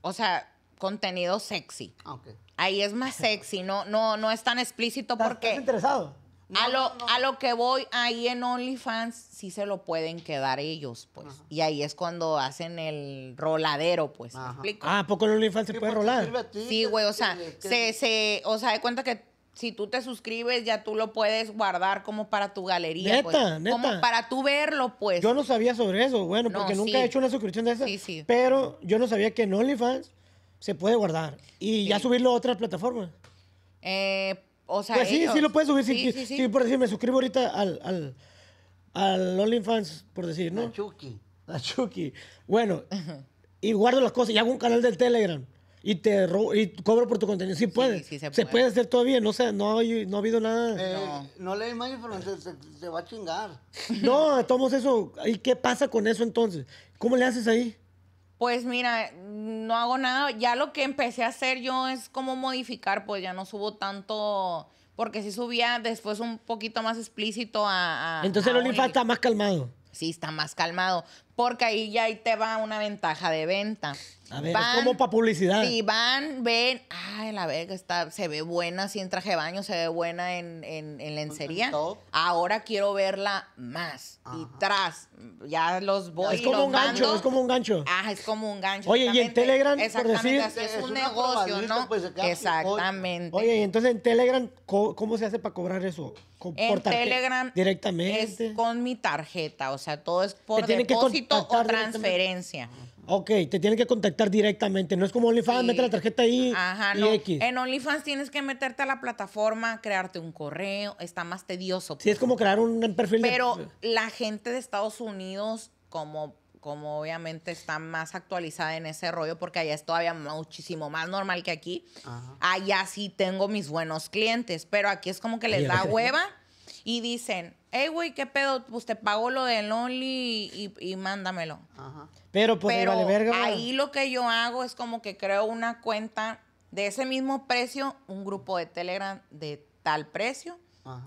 O sea, contenido sexy. Ah, okay. Ahí es más sexy, no, no, no es tan explícito porque. ¿Estás interesado? a, lo, que voy ahí en OnlyFans, sí se lo pueden quedar ellos, pues. Y ahí es cuando hacen el roladero, pues. ¿Me explico? Ah, ¿a poco en OnlyFans se puede rolar? sí, güey, o sea, se, se, o sea, de cuenta que si tú te suscribes, ya tú lo puedes guardar como para tu galería. Pues. Neta, neta. Como para tú verlo, pues. Yo no sabía sobre eso, bueno, porque nunca he hecho una suscripción de esa. Sí, sí. Pero yo no sabía que en OnlyFans se puede guardar y ya subirlo a otras plataformas. Eh, o sea, pues sí, sí lo puedes subir. Sí, sí, sí. por decir, me suscribo ahorita al, al, al OnlyFans, por decir, ¿no? A Chucky. A Chucky. Bueno, y guardo las cosas y hago un canal del Telegram y te robo, y cobro por tu contenido. Sí, puede. se, puede. hacer todavía, no, sé, no, no ha habido nada. Eh, no. le lees más información, se, se, va a chingar. No, tomamos eso. ¿Y qué pasa con eso entonces? ¿Cómo le haces ahí? Pues mira, no hago nada. Ya lo que empecé a hacer yo es como modificar, pues ya no subo tanto. Porque si subía después un poquito más explícito a. Entonces lo el está más calmado. Sí, está más calmado porque ahí ya ahí te va una ventaja de venta. A ver, es como para publicidad. Si van, ven, ay, la verga, está, se ve buena así en traje de baño, se ve buena en, en, lencería. Ahora quiero verla más. Y tras, ya los voy Es como un gancho, es como un gancho. Ah, es como un gancho. Oye, y en Telegram, por decir, es, un negocio, ¿no? Pues, exactamente. Oye, y entonces en Telegram, ¿cómo se hace para cobrar eso? Con, en Telegram directamente. Es con mi tarjeta, o sea, todo es por depósito. Que o transferencia. Ok, te tienen que contactar directamente. No es como OnlyFans, mete la tarjeta ahí y X. En OnlyFans tienes que meterte a la plataforma, crearte un correo. Está más tedioso. Sí, es pues. como crear un, perfil. Pero la gente de Estados Unidos, como como obviamente está más actualizada en ese rollo, porque allá es todavía muchísimo más normal que aquí. Allá sí tengo mis buenos clientes, pero aquí es como que les da hueva y dicen, hey, güey, ¿qué pedo? Usted pues pagó lo del Only y, mándamelo. Pero, pues, ahí lo que yo hago es como que creo una cuenta de ese mismo precio, un grupo de Telegram de tal precio.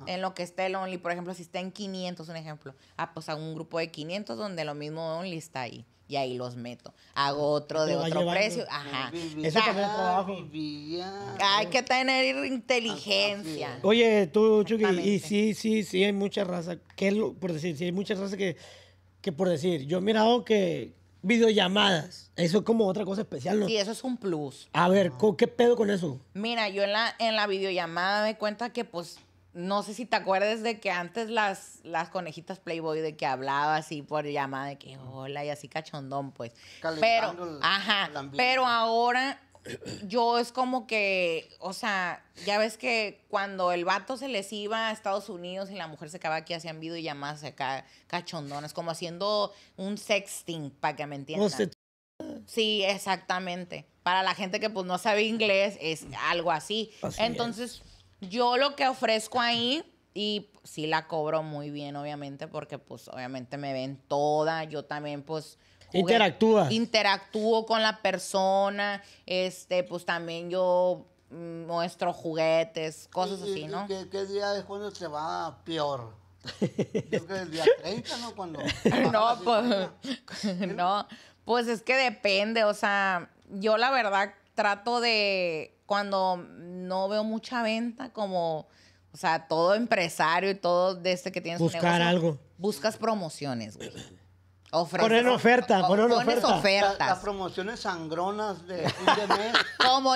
En lo que esté el Only, por ejemplo, si está en 500, un ejemplo. Ah, pues hago un grupo de 500 donde lo mismo Only está ahí y ahí los meto. Hago ah, otro de otro precio. Ajá. Eso también es trabajo. Hay que tener ah, inteligencia. Oye, tú, Chucky, y sí, sí, sí, hay mucha raza. ¿Qué lo, por decir? Sí, hay muchas raza que, que por decir, yo he mirado que videollamadas, eso es como otra cosa especial, ¿no? Sí, eso es un plus. A ver, ah. ¿qué pedo con eso? Mira, yo en la, en la videollamada me cuenta que pues no sé si te acuerdas de que antes las, las conejitas Playboy de que hablaba así por llamada de que hola y así cachondón, pues. pero, ajá, pero ahora yo es como que, o sea, ya ves que cuando el vato se les iba a Estados Unidos y la mujer se acaba aquí hacían video y llamadas acá cachondonas, como haciendo un sexting, para que me entiendan. Sí, exactamente. Para la gente que pues no sabe inglés, es algo así. Entonces, yo lo que ofrezco ahí, y sí la cobro muy bien, obviamente, porque pues obviamente me ven toda, yo también pues... Interactúo con la persona, este, pues también yo mm, muestro juguetes, cosas así, ¿no? qué, día de cuando se va peor? Yo creo que el día 30, ¿no? Cuando no, pues, no, pues es que depende, o sea, yo la verdad trato de cuando no veo mucha venta, como, o sea, todo empresario y todo de este que tienes Buscar algo. Buscas promociones, güey. poner oferta, poner oferta. ofertas. las promociones sangronas de como,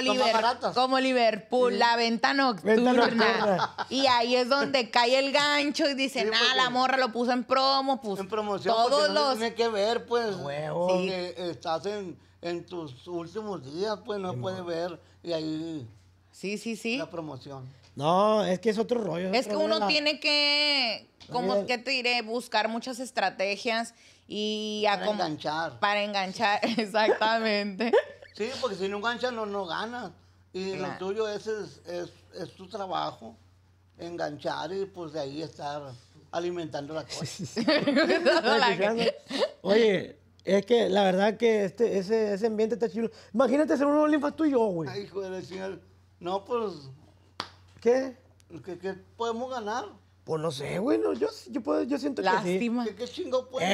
como Liverpool, la venta nocturna. y ahí es donde cae el gancho y dicen, ah, la morra lo puso en promo. Pues, en promoción, todos no tiene que ver, pues, Huevo. estás en en tus últimos días, pues no puedes ver y ahí sí, sí, sí. la promoción. No, es que es otro rollo. Es, que uno tiene que, como que te diré, buscar muchas estrategias y para enganchar. Para enganchar, exactamente. sí, porque si no enganchas no, no ganas. Y lo tuyo ese es, es, es tu trabajo, enganchar y pues de ahí estar alimentando la cosa. Oye, es que la verdad que este, ese, ese ambiente está chido. Imagínate ser un OnlyFans tú yo, güey. Ay, joder, de No, pues. ¿Qué? ¿Qué, qué podemos ganar? Pues no sé, güey. No, yo, yo, puedo, yo siento Lástima. que sí. ¿Qué, qué chingo puede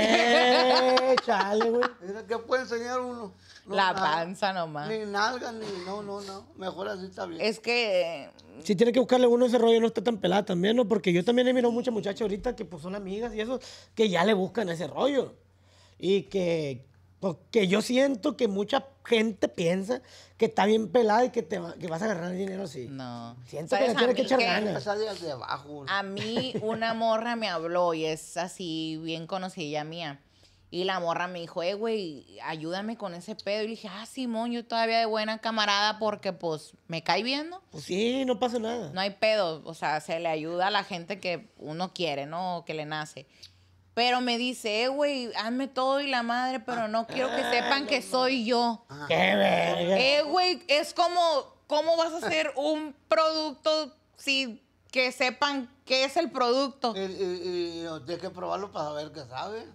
¡Eh! chale, güey. ¿Qué puede enseñar uno? No, la panza nomás. Ni nalga, ni. No, no, no. Mejor así está bien. Es que. Eh, si tiene que buscarle uno ese rollo, no está tan pelada también, ¿no? Porque yo también he mirado muchas muchachas ahorita que pues son amigas y eso, que ya le buscan ese rollo y que, porque pues, yo siento que mucha gente piensa que está bien pelada y que, te que vas a agarrar el dinero así. No. Siento que pues le tienes que echar ganas. A mí una morra me habló y es así bien conocida mía. Y la morra me dijo, eh, güey, ayúdame con ese pedo. Y le dije, ah, Simón, yo todavía de buena camarada porque, pues, me cae viendo. Pues sí, no pasa nada. No hay pedo. O sea, se le ayuda a la gente que uno quiere, ¿no? que le nace. Pero me dice, eh, güey, hazme todo y la madre, pero no quiero que ah, sepan que soy yo. ¡Qué verga! Eh, güey, es como, ¿cómo vas a hacer un producto si que sepan qué es el producto? Y, y, pues, que probarlo para saber qué sabe.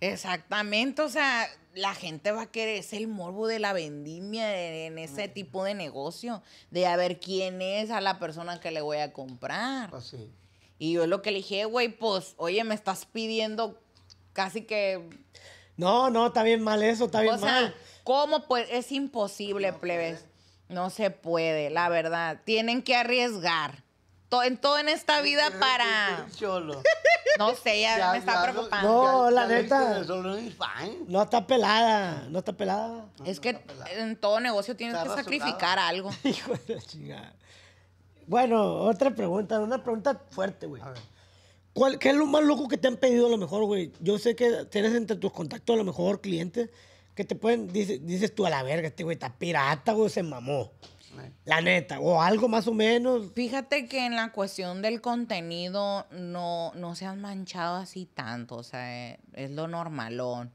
Exactamente, o sea, la gente va a querer, es el morbo de la vendimia en ese tipo de negocio, de a ver quién es a la persona que le voy a comprar. Así. Pues y yo lo que le dije, güey, pues, oye, me estás pidiendo casi que. No, no, está bien mal eso, está bien mal. ¿Cómo pues? Es imposible, plebes. No se puede, la verdad. Tienen que arriesgar. Todo, en todo en esta vida para. No sé, ya, me está preocupando. No, la neta. No está pelada, no está pelada. es que en todo negocio tienes que sacrificar algo. Hijo de chingada. Bueno, otra pregunta, una pregunta fuerte, güey. ¿Qué es lo más loco que te han pedido a lo mejor, güey? Yo sé que tienes entre tus contactos a lo mejor clientes que te pueden, dices tú a la verga, este güey está pirata, güey, se mamó. La neta, o algo más o menos. Fíjate que en la cuestión del contenido no, no se han manchado así tanto, o sea, es, eh, es lo normalón.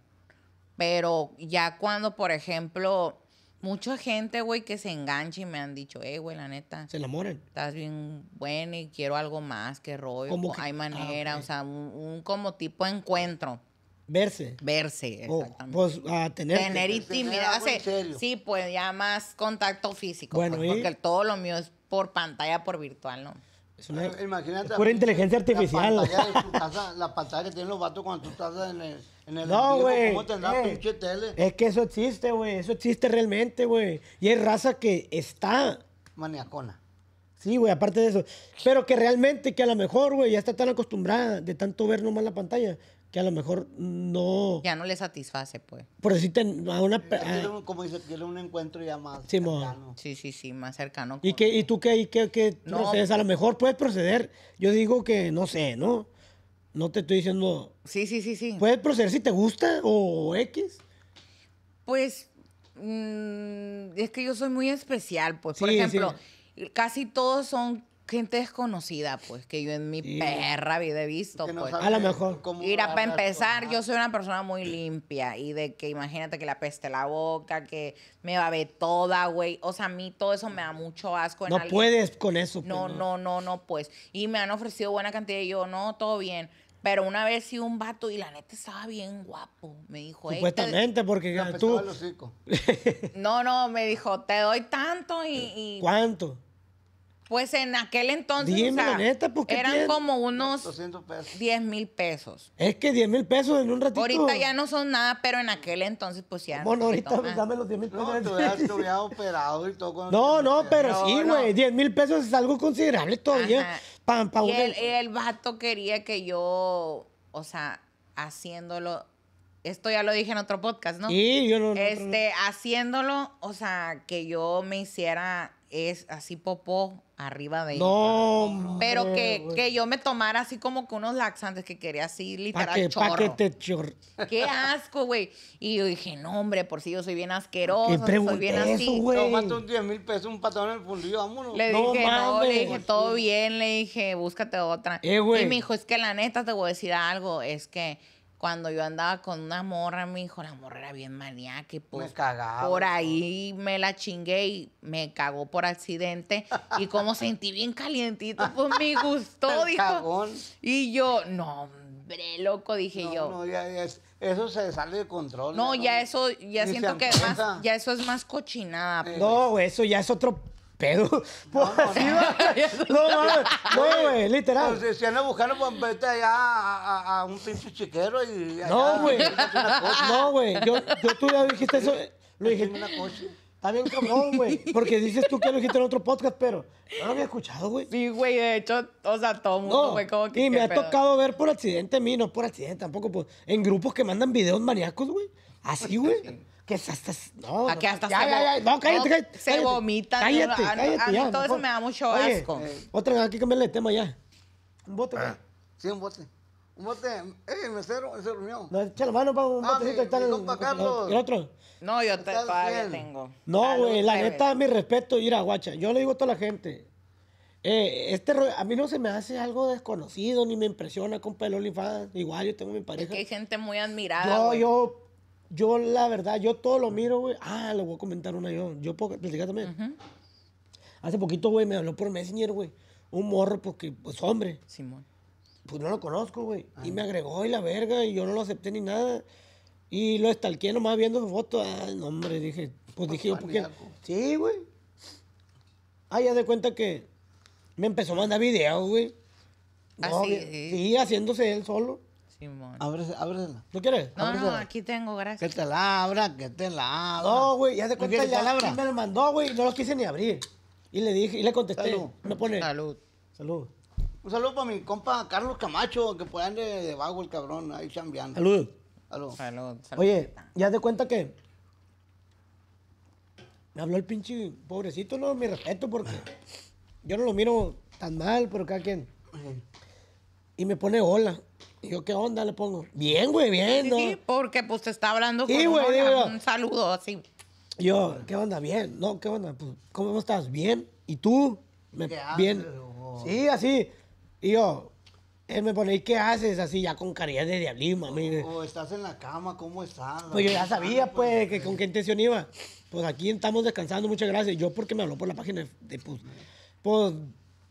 Pero ya cuando, por ejemplo, Mucha gente, güey, que se engancha y me han dicho, eh, güey, la neta. Se enamoran. Estás bien buena y quiero algo más, qué rollo. Hay ah, manera, o sea, un, como tipo encuentro. Verse. Verse, oh, exactamente. pues a tener. Tener intimidad. Sí, pues ya más contacto físico. Pues, porque todo lo mío es por pantalla, por virtual, ¿no? Es Imagínate. pura inteligencia artificial. La pantalla, la pantalla que tienen los vatos cuando tú estás en el no, güey. ¿Cómo tendrá eh, pinche tele? Es que eso existe, güey. Eso existe realmente, güey. Y hay raza que está. Maniacona. Sí, güey, aparte de eso. Pero que realmente, que a lo mejor, güey, ya está tan acostumbrada de tanto ver nomás la pantalla, que a lo mejor no. Ya no le satisface, pues. Por decirte, a una. Eh, ah. Como dice, quiere un encuentro ya más sí, cercano. Sí, sí, sí, más cercano. ¿Y, que ¿Y tú qué, y qué, qué no, procedes? A lo mejor puedes proceder. Yo digo que, no sé, ¿no? No te estoy diciendo. Sí, sí, sí, sí. Puedes proceder si te gusta o X. Pues mm, es que yo soy muy especial, pues, Por ejemplo, casi todos son gente desconocida, pues, que yo en mi perra vida he visto. pues. A lo mejor. Mira, para empezar, yo soy una persona muy limpia y de que imagínate que la peste la boca, que me babe toda, güey. O sea, a mí todo eso me da mucho asco. En no puedes con eso. Pues, no, pues, no, no, no, no, pues. Y me han ofrecido buena cantidad y yo, no, todo bien. Pero una vez sí un vato y la neta estaba bien guapo. Me dijo, Supuestamente, porque tú. no, no, me dijo, te doy tanto y... ¿Cuánto? Pues en aquel entonces o sea, pues, eran como unos pesos. 10 mil pesos. Es que 10 mil pesos en un ratito. Ahorita ya no son nada, pero en aquel entonces pues ya. Bueno, ahorita ya dame los 10 mil pesos. No, tú ya operado y todo. no, no, pero sí, güey. 10 mil pesos es algo considerable todavía. el, vato quería que yo, o sea, haciéndolo esto ya lo dije en otro podcast, ¿no? Sí, yo no. Este, haciéndolo, o sea, que yo me hiciera es así popó arriba de no, ella. Pero que, que yo me tomara así como que unos laxantes que quería así literal que, chorro. Que te chor... Qué asco, güey. Y yo dije, no, hombre, por si yo soy bien asqueroso, soy bien eso, así. Tómate un 10 mil pesos, un patrón en el fundido, vámonos. Le no, dije, no, le dije, todo bien, le dije, búscate otra. Eh, y me dijo, es que la neta te voy a decir algo, es que cuando yo andaba con una morra, mi dijo, la morra era bien maníaca pues me cagaba, por ahí me la chingué y me cagó por accidente. y como sentí bien calientito, pues me gustó, dijo. Y yo, no, hombre, loco, dije yo. No, ya, ya eso se sale de control. No, ya eso, ya siento que más, ya eso es más cochinada. Eh, pues. No, eso ya es otro pedo. por pues, así No mames. No, güey, literal. Pues, si buscando, pues vete allá a, a, un pinche chiquero y. no, güey. No, güey. Yo, yo tú ya dijiste eso. Lo dije. Una coche Está bien cabrón, güey. Porque dices tú que lo dijiste en otro podcast, pero no lo había escuchado, güey. Sí, güey, de hecho, o sea, todo mundo, güey, como que. Y me ha tocado ver por accidente a mí, no por accidente tampoco, pues, en grupos que mandan videos maníacos, güey. Así, güey que No, hasta ya, se, ya, no, cállate, cállate. Se vomita. Cállate, A, mí todo eso me da mucho asco. Eh, otra, aquí cambiarle de tema ya. Un bote, ah, pues. Sí, un bote. Un bote. ¡Eh, mesero! Ese reunió. No, echa la mano para un ah, botecito. está el, Carlos. otro? No, yo te, todavía tengo. No, güey, la neta, mi respeto, ir a guacha. Yo le digo a toda la gente. Eh, este a mí no se me hace algo desconocido, ni me impresiona, con pelo Fans. Igual yo tengo mi pareja. hay gente muy admirada. No, yo yo la verdad, yo todo lo miro, güey. Ah, lo voy a comentar una yo. Yo puedo platicar también. Hace poquito, güey, me habló por Messenger, güey. Un morro, porque, pues, hombre. Simón. Pues no lo conozco, güey. Y ah. me agregó y la verga, y yo no lo acepté ni nada. Y lo estalqué nomás viendo su foto. Ah, no, hombre, dije. Pues dije Sí, güey. Ah, ya de cuenta que me empezó a mandar videos, güey. Ah, no, sí, haciéndose él solo. Simón. ¿Tú quieres? No, no, aquí tengo, gracias. Que te la abra, que te la abra. No, güey, ya de cuenta ya me lo mandó, güey, no lo quise ni abrir. Y le dije, y le contesté. Salud. pone. Salud. Un saludo para mi compa Carlos Camacho, que puede andar de, bajo el cabrón, ahí chambeando. Salud. Salud. Oye, ya de cuenta que me habló el pinche pobrecito, no, mi respeto, porque yo no lo miro tan mal, pero cada quien. Y me pone hola yo, ¿qué onda le pongo? Bien, güey, bien. ¿no? Sí, porque pues te está hablando con un saludo así. Yo, ¿qué onda? Bien. No, ¿qué onda? Pues, ¿cómo estás? Bien. ¿Y tú? bien. sí, así. Y yo, él me pone, ¿y qué haces? Así ya con caridad de diablismo. estás en la cama, ¿cómo estás? Pues yo ya sabía, pues, que con qué intención iba. Pues aquí estamos descansando, muchas gracias. Yo porque me habló por la página de, de pues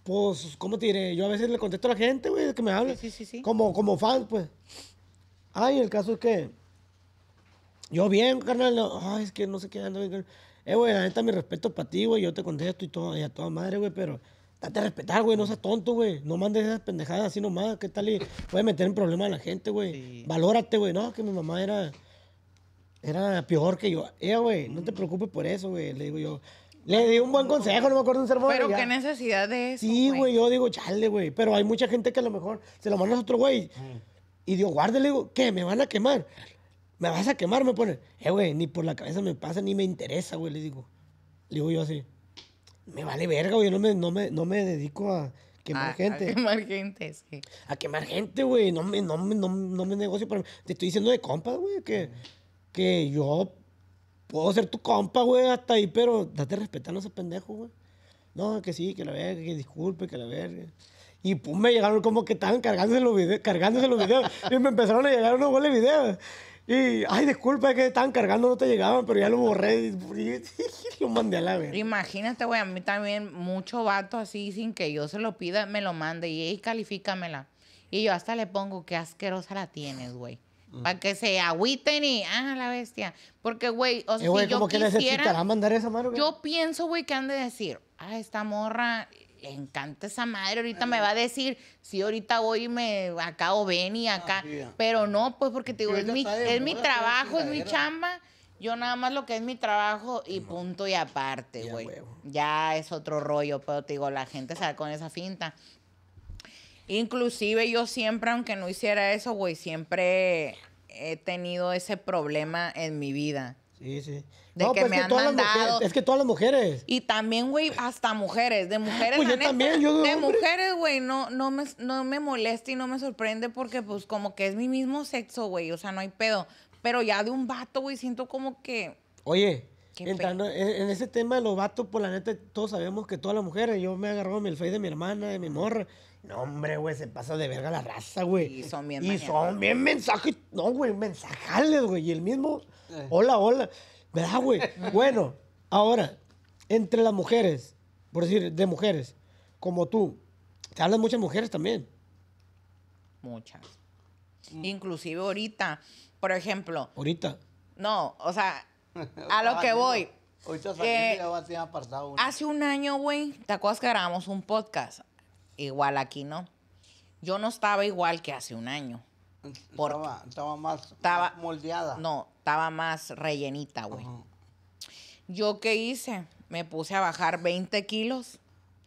pues, ¿cómo te diré? Yo a veces le contesto a la gente, güey, que me hable. Sí, sí, sí, como, como fan, pues. Ay, el caso es que. Yo bien, carnal. ay, es que no sé qué ando Eh, güey, la neta, mi respeto para ti, güey. Yo te contesto y, todo, a toda madre, güey, pero. Date a respetar, güey, no seas tonto, güey. No mandes esas pendejadas así nomás. ¿Qué tal? Y puede meter en problemas a la gente, güey. Valórate, güey. No, que mi mamá era. Era peor que yo. Eh, güey, no te preocupes por eso, güey. Le digo yo. Le di un buen consejo, no me acuerdo un sermón. Pero qué necesidad de eso. Sí, güey, yo digo, chale, güey. Pero hay mucha gente que a lo mejor se lo manda a otro güey. Y digo, guarde, le digo, ¿qué? ¿Me van a quemar? ¿Me vas a quemar? Me pone, eh, güey, ni por la cabeza me pasa, ni me interesa, güey, le digo. Le digo yo así, me vale verga, güey, yo no me, no me, dedico a quemar gente. A quemar gente, sí. A quemar gente, güey, no me, no, me, no, no me negocio para... Te estoy diciendo de compas, güey, que, que yo puedo ser tu compa, güey, hasta ahí, pero date respetar a ese pendejo, güey. No, que sí, que la verga, que disculpe, que la verga. Y pum, me llegaron como que estaban cargándose los videos, cargándose los videos. y me empezaron a llegar unos goles videos. Y, ay, disculpe, que estaban cargando, no te llegaban, pero ya lo borré y, mandé a la verga. Imagínate, güey, a mí también mucho vato así, sin que yo se lo pida, me lo mande y, ahí califícamela. Y yo hasta le pongo, qué asquerosa la tienes, güey. Para que se agüiten y, ah, la bestia. Porque, güey, o sea, eh, yo si yo quisiera... mandar esa madre, yo pienso, güey, que han de decir, ah, esta morra le encanta esa madre, ahorita me va a decir, si ahorita voy y me acá o ven y acá. Ah, pero no, pues porque te digo, es mi, trabajo, es mi chamba. Yo nada más lo que es mi trabajo y punto y aparte, güey. Ya, es otro rollo, pero te digo, la gente se con esa finta. Inclusive yo siempre, aunque no hiciera eso, güey, siempre he tenido ese problema en mi vida. Sí, sí. De no, que pues me es que han todas Las mujeres, es que todas las mujeres. Y también, güey, hasta mujeres. De mujeres, pues De mujeres, güey, no, no, me, no molesta y no me sorprende porque, pues, como que es mi mismo sexo, güey. O sea, no hay pedo. Pero ya de un vato, güey, siento como que. Oye, en, ese tema de los vatos, por pues, la neta, todos sabemos que todas las mujeres. Yo me agarro el face de mi hermana, de mi morra. No, hombre, güey, se pasa de verga la raza, güey. Y son bien mensajes. No, güey, mensajales, güey. Y el mismo, eh. hola, hola. ¿Verdad, güey? bueno, ahora, entre las mujeres, por decir, de mujeres, como tú, te hablan muchas mujeres también. Muchas. Inclusive ahorita, por ejemplo. Ahorita. No, o sea, a lo que voy. Ahorita eh, Hace un año, güey, ¿te acuerdas que grabamos un podcast? igual aquí no. Yo no estaba igual que hace un año. Estaba, estaba, más moldeada. No, estaba más rellenita, güey. Yo qué hice? Me puse a bajar 20 kilos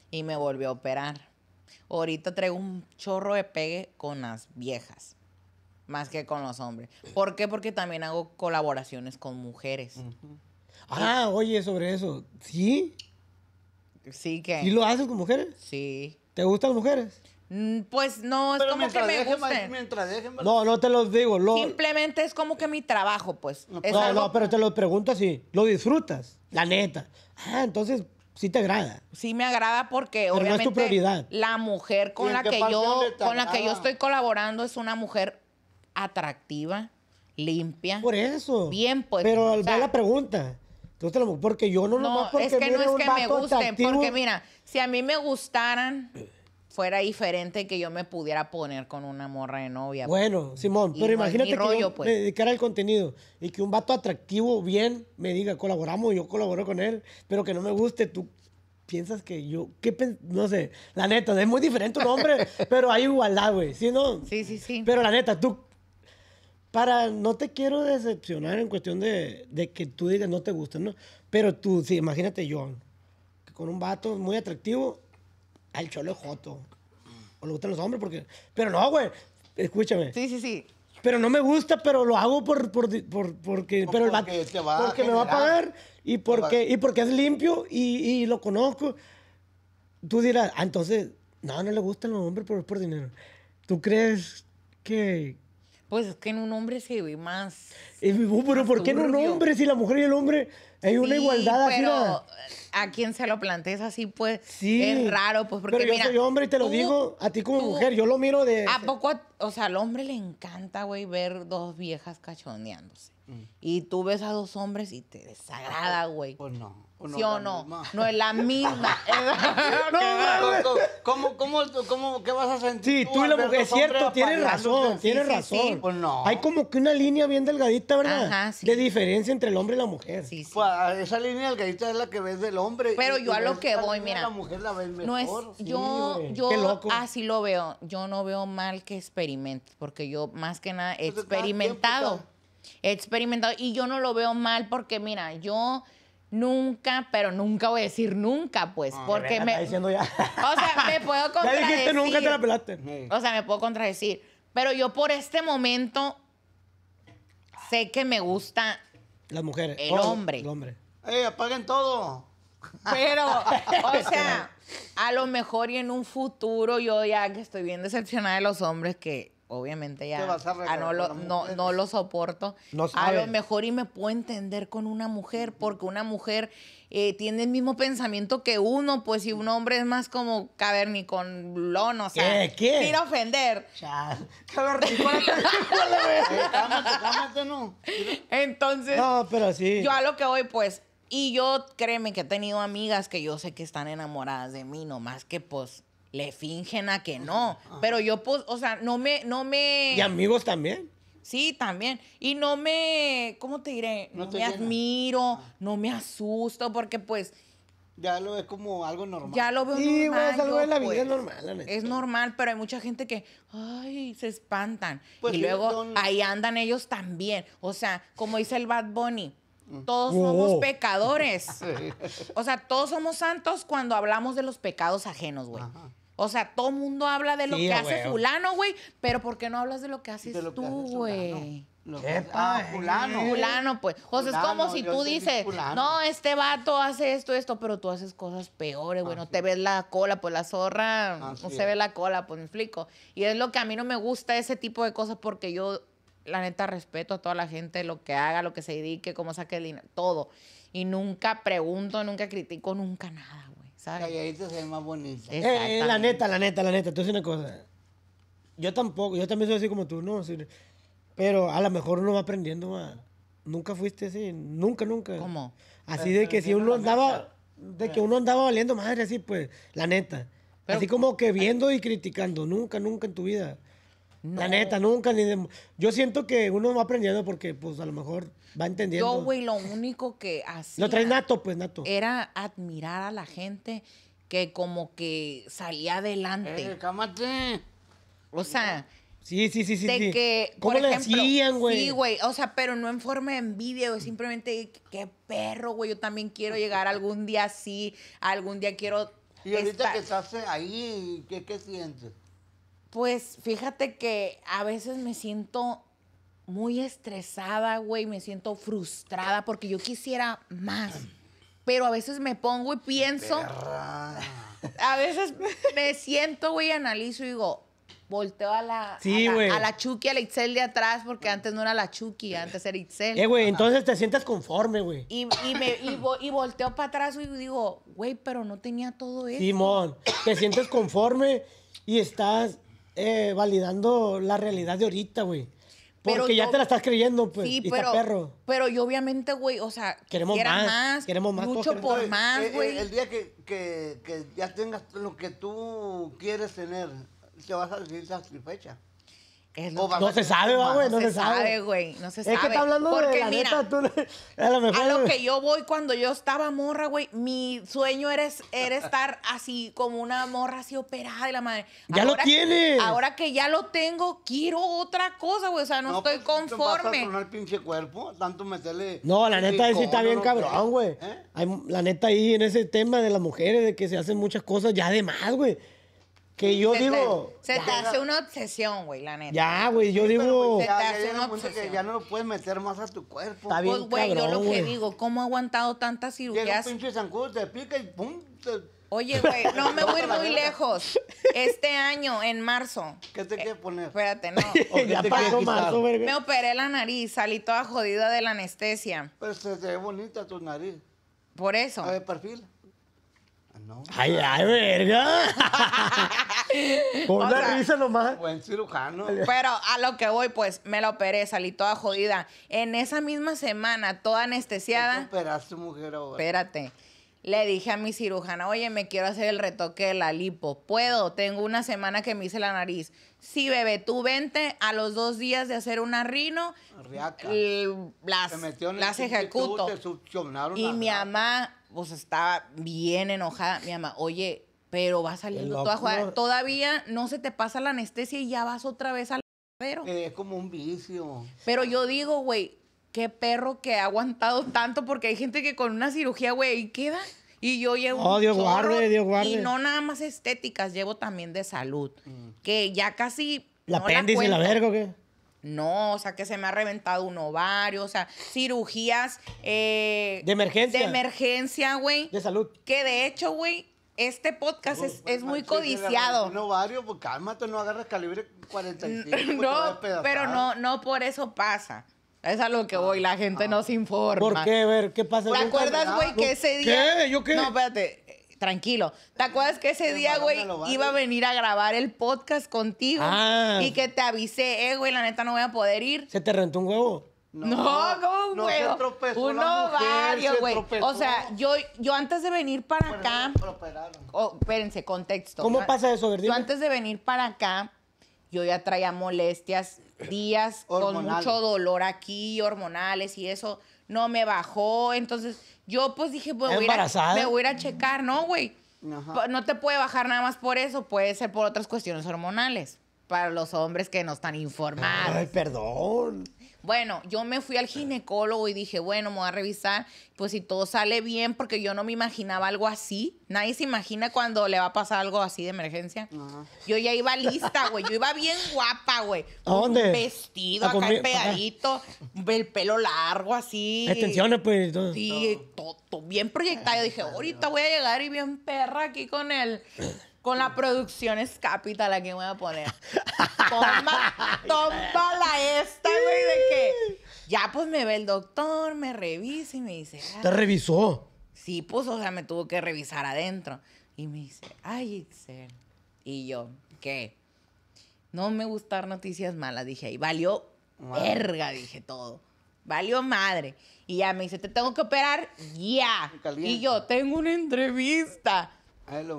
y me volví a operar. Ahorita traigo un chorro de pegue con las viejas, más que con los hombres. ¿Por qué? Porque también hago colaboraciones con mujeres. Ah, oye, sobre eso. ¿Sí? Sí que. ¿Y lo haces con mujeres? Sí. ¿Te gustan las mujeres? Mm, pues no, es como que me guste. No, no te lo digo. Lo... Simplemente es como que mi trabajo, pues. No, no, pero te lo pregunto si ¿Lo disfrutas? La neta. Ah, entonces sí te agrada. Sí me agrada porque pero obviamente no es tu prioridad. la mujer con la que yo con la que yo estoy colaborando es una mujer atractiva, limpia. Por eso. Bien, pues. Pero al ver la pregunta porque yo no, no porque es que no es que me gusten, porque mira, si a mí me gustaran fuera diferente que yo me pudiera poner con una morra de novia. Pues. Bueno, Simón, pero imagínate que yo pues. me dedicara al contenido y que un vato atractivo, bien, me diga, colaboramos, yo colaboro con él, pero que no me guste, tú piensas que yo, ¿qué no sé, la neta, es muy diferente un hombre, pero hay igualdad, güey, ¿sí no? Sí, sí, sí. Pero la neta, tú para, no te quiero decepcionar en cuestión de, que tú digas no te gusta, ¿no? Pero tú, sí, imagínate John con un vato muy atractivo, al cholo joto. O le gustan los hombres porque... Pero no, güey, escúchame. Sí, sí, sí. Pero no me gusta, pero lo hago por, porque, pero el porque, me va a pagar y porque, y es limpio y, lo conozco. Tú dirás, ah, entonces, no, no le gustan los hombres, por dinero. ¿Tú crees que, pues es que en un hombre se ve más. pero ¿por qué en un hombre? Si la mujer y el hombre hay una igualdad pero a quien se lo plantees así, pues sí, es raro. Pues, porque, pero yo soy hombre y te lo digo a ti como mujer, yo lo miro de. ¿A poco? O sea, al hombre le encanta, güey, ver dos viejas cachoneándose. Mm. Y tú ves a dos hombres y te desagrada, oh, güey. Pues no no, ¿Sí o no? No es la misma. ¿Cómo, cómo, cómo, qué vas a sentir? Sí, tú, y la mujer, es cierto, tienes razón, tienes razón. Pues Hay como que una línea bien delgadita, ¿verdad? De diferencia entre el hombre y la mujer. Pues, esa línea delgadita es la que ves del hombre. Pero yo a lo que voy, mira. La mujer la mejor. No es, yo, yo así lo veo. Yo no veo mal que experimentes, porque yo más que nada he pues, experimentado. He experimentado. Y yo no lo veo mal porque, mira, yo Nunca, pero nunca voy a decir nunca, pues, ah. porque me... O sea, me puedo contradecir. nunca te la pelaste. O sea, me puedo contradecir. Pero yo por este momento sé que me gusta... Las mujeres. El hombre. El hombre. ¡Ey, apaguen todo! Pero, o sea, a lo mejor y en un futuro yo ya que estoy bien decepcionada de los hombres que obviamente ya ah, no, lo, soporto. a lo mejor y me puedo entender con una mujer, porque una mujer eh, tiene el mismo pensamiento que uno, pues si un hombre es más como cavernicolón, o sea, ¿Qué? ¿Qué? sin ofender. no. Entonces, no, pero sí. yo a lo que voy, pues, y yo créeme que he tenido amigas que yo sé que están enamoradas de mí, no más que pues le fingen a que no. Pero yo, pues, o sea, no me, no me. Y amigos también. Sí, también. Y no me, ¿cómo te diré? No, te me admiro, no me asusto, porque pues. Ya lo veo, como algo normal. Ya lo veo normal. Sí, es algo de la vida pues, normal. es normal, pero hay mucha gente que, ay, se espantan. Pues y luego ahí andan ellos también. O sea, como dice el Bad Bunny, mm. todos somos oh. pecadores. O sea, todos somos santos cuando hablamos de los pecados ajenos, güey. O sea, todo mundo habla de lo que hace fulano, güey, pero ¿por qué no hablas de lo que haces tú, güey? ¿Qué ah, eh. fulano. Fulano, pues. O sea, es como si tú dices, no, este vato hace esto, esto, pero tú haces cosas peores, güey. No te ves la cola, pues la zorra no se ve la cola, pues me explico. Y es lo que a mí no me gusta ese tipo de cosas porque yo, la neta, respeto a toda la gente, lo que haga, lo que se dedique, cómo saque el dinero, todo. Y nunca pregunto, nunca critico, nunca nada, Calladito se más bonita. Eh, eh, la neta, la neta, la neta. Tú una cosa. Yo tampoco, yo también soy así como tú, ¿no? Pero a lo mejor uno va aprendiendo más. Nunca fuiste así, nunca, nunca. ¿Cómo? Así de que si uno andaba, de que uno andaba valiendo madre así, pues, la neta. así como que viendo y criticando, nunca, nunca en tu vida. La neta, nunca. ni de... Yo siento que uno va aprendiendo porque, pues, a lo mejor va entendiendo. Yo, güey, lo único que hacía... Lo traes nato, pues, nato. Era admirar a la gente que como que salía adelante. Eh, cámate. O sea... Sí, sí, sí, sí. De que, ¿Cómo por güey? Sí, güey. O sea, pero no en forma de envidia, Simplemente, qué perro, güey. Yo también quiero llegar algún día así. Algún día quiero. Y ahorita que estás ahí, qué sientes? Pues fíjate que a veces me siento muy estresada, güey, me siento frustrada porque yo quisiera más. Pero a veces me pongo y pienso. A veces me siento, güey, analizo y digo, volteo a la, a, la Chucky, a la Itzel de atrás, porque antes no era la Chucky, antes era Itzel. Eh, güey, entonces te sientas conforme, güey. Y, me, y, y volteo para atrás y digo, güey, pero no tenía todo eso. Simón, te sientes conforme y estás eh, validando la realidad de ahorita, güey. Porque ya te la estás creyendo, pues. y está perro. pero yo obviamente, güey, o sea, queremos más, Queremos más. Mucho por más, eh, eh, güey. El, día que, que, que ya tengas lo que tú quieres tener, te vas a sentir satisfecha. No, se sabe, güey, no, se, sabe, güey, no se sabe. Es que está hablando Porque, de la mira, tú a lo que yo voy cuando yo estaba morra, güey, mi sueño era, era estar así como una morra así operada de la madre. Ya lo tiene. Ahora que ya lo tengo, quiero otra cosa, güey, o sea, no, estoy pues, conforme. No, pinche cuerpo, tanto meterle... No, la neta sí está bien cabrón, güey. ¿Eh? La neta ahí en ese tema de las mujeres, de que se hacen muchas cosas ya de más, güey. Que yo digo. se te hace una obsesión, güey, la neta. Ya, güey, yo digo. se te hace una obsesión. Que ya no lo puedes meter más a tu cuerpo. Está bien, pues, güey, yo lo que digo, ¿cómo ha aguantado tantas cirugías? Llega un pinche zancudo, te pica y pum. Oye, güey, no me voy a ir muy lejos. Este año, en marzo. ¿Qué te eh, quieres poner? espérate, no. ya pasó marzo, verga. Me operé la nariz, salí toda jodida de la anestesia. Pero pues, se ve bonita tu nariz. Por eso. A ver, perfil. Ay, ay, verga. Con una risa nomás. Buen cirujano. Pero a lo que voy, pues, me la operé, salí toda jodida. En esa misma semana, toda anestesiada. ¿Qué operaste, mujer, ahora? Espérate. Le dije a mi cirujana, oye, me quiero hacer el retoque de la lipo. ¿Puedo? Tengo una semana que me hice la nariz. Sí, bebé, tú vente a los dos días de hacer una rino. Riaca. Las, las ejecuto. Y mi mamá pues estaba bien enojada. Mi mamá, oye, pero va saliendo toda jugada. Todavía no se te pasa la anestesia y ya vas otra vez al perro Es como un vicio. Pero yo digo, güey, qué perro que ha aguantado tanto porque hay gente que con una cirugía, güey, queda. Y yo llevo. Oh, Dios guarde, Dios guarde. Y no nada más estéticas, llevo también de salud. Mm. Que ya casi. ¿La no apéndice la verga qué? No, o sea, que se me ha reventado un ovario, o sea, cirugías. Eh, de emergencia. De emergencia, güey. De salud. Que de hecho, güey, este podcast es, es muy codiciado. Un ovario, pues cálmate, no agarras calibre 45. No, pero no, no por eso pasa. Es a lo que voy, la gente ah, no se ah. informa. ¿Por qué? ver, ¿qué pasa? ¿Te acuerdas, güey, que ah, ese día... ¿Qué? ¿Yo qué? No, espérate tranquilo. ¿Te acuerdas que ese día, güey, iba a venir a grabar el podcast contigo? Ah. Y que te avisé, eh, güey, la neta no voy a poder ir. ¿Se te rentó un huevo? No, no, no güey. Uno varios, güey. O sea, yo, yo antes de venir para acá. Oh, espérense, contexto. ¿Cómo pasa eso, verdad? Yo antes de venir para acá, yo ya traía molestias, días con mucho dolor aquí, hormonales y eso. No me bajó. Entonces, yo pues dije, voy me voy a ir a checar, ¿no, güey? No te puede bajar nada más por eso, puede ser por otras cuestiones hormonales. Para los hombres que no están informados. Ay, perdón. Bueno, yo me fui al ginecólogo y dije, bueno, me voy a revisar, pues si todo sale bien, porque yo no me imaginaba algo así. Nadie se imagina cuando le va a pasar algo así de emergencia. Yo ya iba lista, güey. Yo iba bien guapa, güey. ¿A Un vestido, acá pegadito, el pelo largo, así. Extensiones, pues. Todo. Sí, todo, bien proyectado. Yo dije, ahorita voy a llegar y bien perra aquí con el... Con la producción es capital la que voy a poner. Toma, toma ya pues me ve el doctor, me revisa y me dice. Te revisó. Sí, pues, o sea, me tuvo que revisar adentro. Y me dice, ay, Y yo, ¿qué? No me gustan noticias malas, dije, y valió verga, dije todo. Valió madre. Y ya me dice, te tengo que operar ya. Y yo, tengo una entrevista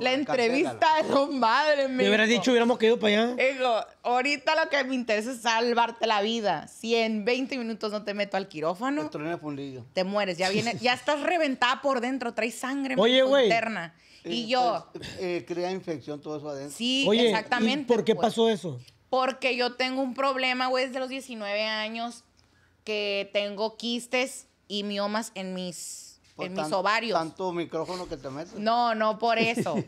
la entrevista de los madres, me hubieras dicho, hubiéramos quedado para allá. Digo, ahorita lo que me interesa es salvarte la vida. Si en 20 minutos no te meto al quirófano, te, te mueres. Ya viene, ya estás reventada por dentro, traes sangre Oye, güey. Eh, y yo. Pues, eh, crea infección todo eso adentro. Sí, exactamente. ¿Por qué pues. pasó eso? Porque yo tengo un problema, güey, desde los 19 años que tengo quistes y miomas en mis en mis ovarios. Tanto micrófono que te metes. No, no por eso.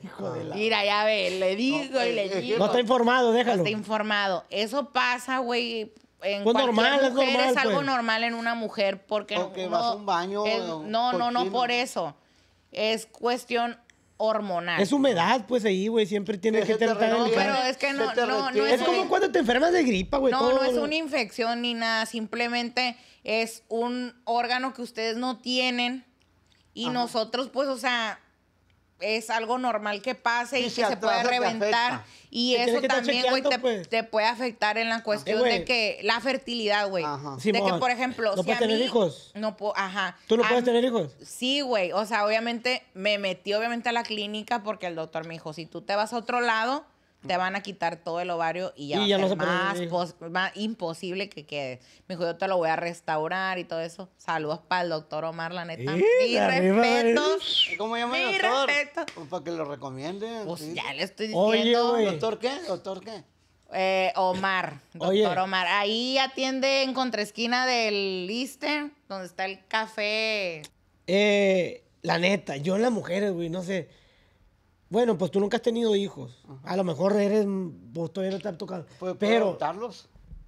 Mira, ya ve, le digo y eh, le eh, digo. No está informado, déjalo. No está informado. Eso pasa, güey. En pues normal, mujer, es normal, es algo pues. normal en una mujer porque Porque vas a un baño. no, no, no por eso. Es cuestión hormonal. Es humedad, pues ahí, güey, siempre tiene que tratar te no, Pero es que no, no, es, es como cuando te enfermas de gripa, güey. No, no es una infección ni nada, simplemente es un órgano que ustedes no tienen y nosotros, pues, o sea, es algo normal que pase y, que se pueda reventar. Y eso también, güey, pues. te, puede afectar en la cuestión de que la fertilidad, güey. De que, por ejemplo, ¿No si puedes a mí, tener hijos? No ajá. ¿Tú no puedes tener hijos? Sí, güey. O sea, obviamente me metí obviamente a la clínica porque el doctor me dijo, si tú te vas a otro lado, te van a quitar todo el ovario y ya, es va a más, imposible que quede. Me dijo, yo te lo voy a restaurar y todo eso. Saludos para el doctor Omar, la neta. Eh, mi respeto. ¿Cómo llama el doctor? respeto. Pues, para que lo recomiende. Pues ya le estoy diciendo. ¿Doctor qué? ¿Doctor qué? Eh, Omar, doctor Omar. Ahí atiende en contraesquina del Easter, donde está el café. Eh, la neta, yo en las mujeres, güey, no sé. Bueno, pues tú nunca has tenido hijos. A lo mejor eres. Vos pues, todavía no te tocado. pero.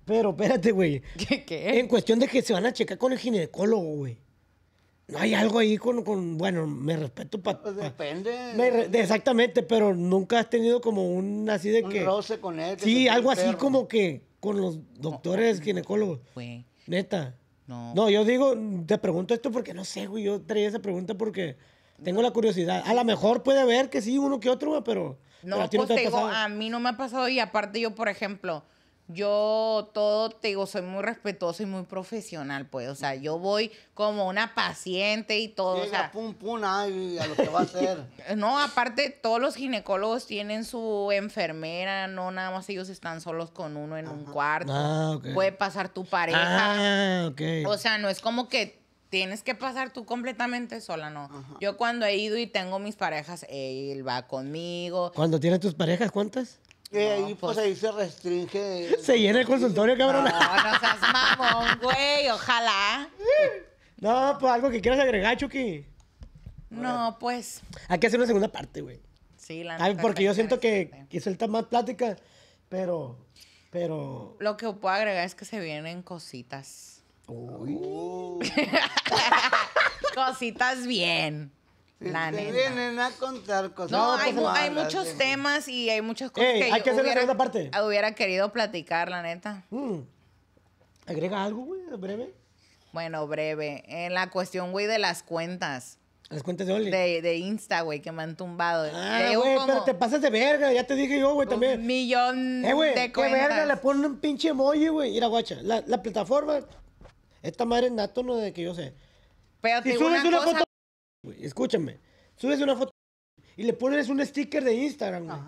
Pero espérate, güey. ¿Qué, ¿Qué? En cuestión de que se van a checar con el ginecólogo, güey. No hay algo ahí con. bueno, me respeto para. Pues depende. exactamente, pero nunca has tenido como un así de que. Un roce con él. Sí, algo así como que con los doctores ginecólogos. Güey. Neta. No. No, yo digo, te pregunto esto porque no sé, güey. Yo traía esa pregunta porque tengo la curiosidad. A lo mejor puede ver que sí, uno que otro, pero. No, pues te digo, a mí no me ha pasado. Y aparte, yo, por ejemplo, yo todo, te digo, soy muy respetuoso y muy profesional, pues. O sea, yo voy como una paciente y todo. o sea, pum, pum, ay, a lo que va a hacer. no, aparte, todos los ginecólogos tienen su enfermera, no nada más ellos están solos con uno en un cuarto. Ah, puede pasar tu pareja. Ah, ok. O sea, no es como que tienes que pasar tú completamente sola, ¿no? Yo cuando he ido y tengo mis parejas, él va conmigo. ¿Cuando tienes tus parejas, cuántas? Eh, pues, pues ahí, se restringe. Se llena el consultorio, cabrón. No, no seas mamón, güey, ojalá. No, pues algo que quieras agregar, Chucky. No, pues. Hay que hacer una segunda parte, güey. Sí, la Ay, Porque yo siento que, suelta más plática, pero. Pero. Lo que puedo agregar es que se vienen cositas. Uy. Cositas bien. la neta. vienen a contar cosas. No, hay, pues, muchos temas y hay muchas cosas que hay que hacer hubiera, la parte. hubiera querido platicar, la neta. Mm. ¿Agrega algo, güey, breve? Bueno, breve. En la cuestión, güey, de las cuentas. Las cuentas de Oli. De, Insta, güey, que me han tumbado. Ah, güey, pero te pasas de verga. Ya te dije yo, güey, también. Un millón eh, de verga, le ponen un pinche emoji, güey. Mira, guacha, la plataforma esta madre es nato, no de que yo sé. Pero subes una, foto, escúchame, subes una foto y le pones un sticker de Instagram, güey.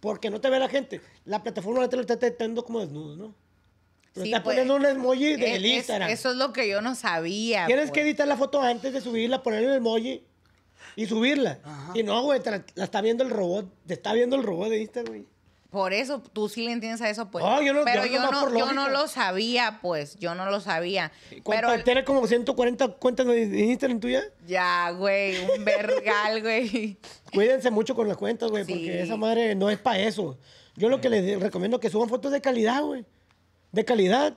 Porque no te ve la gente. La plataforma la te está deteniendo como desnudo, ¿no? Le está pues, poniendo un emoji del e-, Instagram. Eso es lo que yo no sabía. Tienes que pues. editar la foto antes de subirla, ponerle el emoji y subirla. Y no, güey, la, la, está viendo el robot. Te está viendo el robot de Instagram, güey. Por eso, tú sí le entiendes a eso, pues. pero yo, no, yo no lo sabía, pues. Yo no lo sabía. Pero, ¿Tienes como 140 cuentas de Instagram tuya? Ya, güey. Un vergal, güey. Cuídense mucho con las cuentas, güey, porque esa madre no es para eso. Yo lo que les recomiendo es que suban fotos de calidad, güey. De calidad.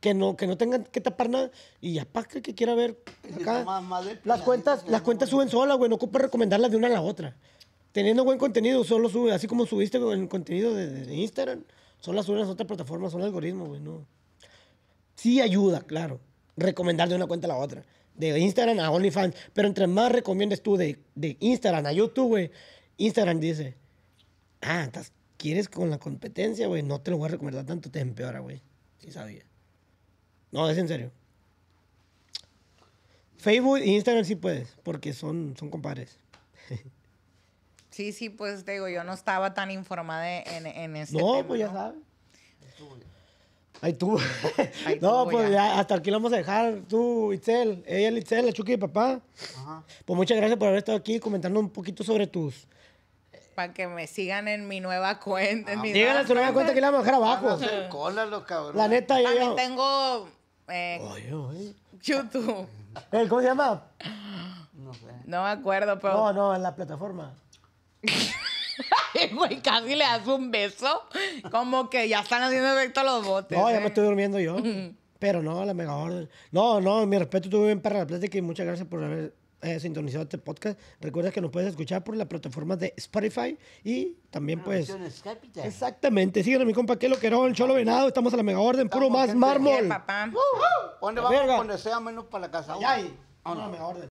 Que no, que no tengan que tapar nada. Y ya para que, quiera ver acá. las cuentas, las cuentas suben solas, güey. No ocupa recomendarlas de una a la otra teniendo buen contenido, solo sube, así como subiste con el contenido de, Instagram, solo suben las otras plataformas, son algoritmos, güey, no. Sí ayuda, claro, recomendar de una cuenta a la otra, de Instagram a OnlyFans, pero entre más recomiendas tú de, Instagram a YouTube, güey, Instagram dice, ah, quieres con la competencia, güey, no te lo voy a recomendar tanto, te empeora, güey, sí sabía. No, es en serio. Facebook e Instagram sí puedes, porque son, son compadres. Sí, sí, pues te digo, yo no estaba tan informada en, en tema. No, pues ya sabes. Ahí tú. no, pues ya. hasta aquí lo vamos a dejar. Tú, Itzel, ella Itzel, la Chucky y papá. Ajá. Pues muchas gracias por haber estado aquí comentando un poquito sobre tus. Para que me sigan en mi nueva cuenta. Ah, en su nueva cuenta que la vamos a dejar abajo. Con cola, los cabrones. La neta, yo. También tengo. Eh, oye, oye. YouTube. ¿Cómo se llama? No sé. No me acuerdo, pero. No, no, en la plataforma. casi le das un beso. Como que ya están haciendo efecto los botes. No, ya me ¿eh? estoy durmiendo yo. Pero no, la mega orden. No, no, mi respeto tuve bien para la plática y muchas gracias por haber eh, sintonizado este podcast. Recuerda que nos puedes escuchar por la plataforma de Spotify y también pues... Exactamente. Síguenos a mi compa que Querón, Cholo Venado. Estamos a la mega orden. Puro más mármol. ¿Dónde sea menos para la casa. Ya ahí.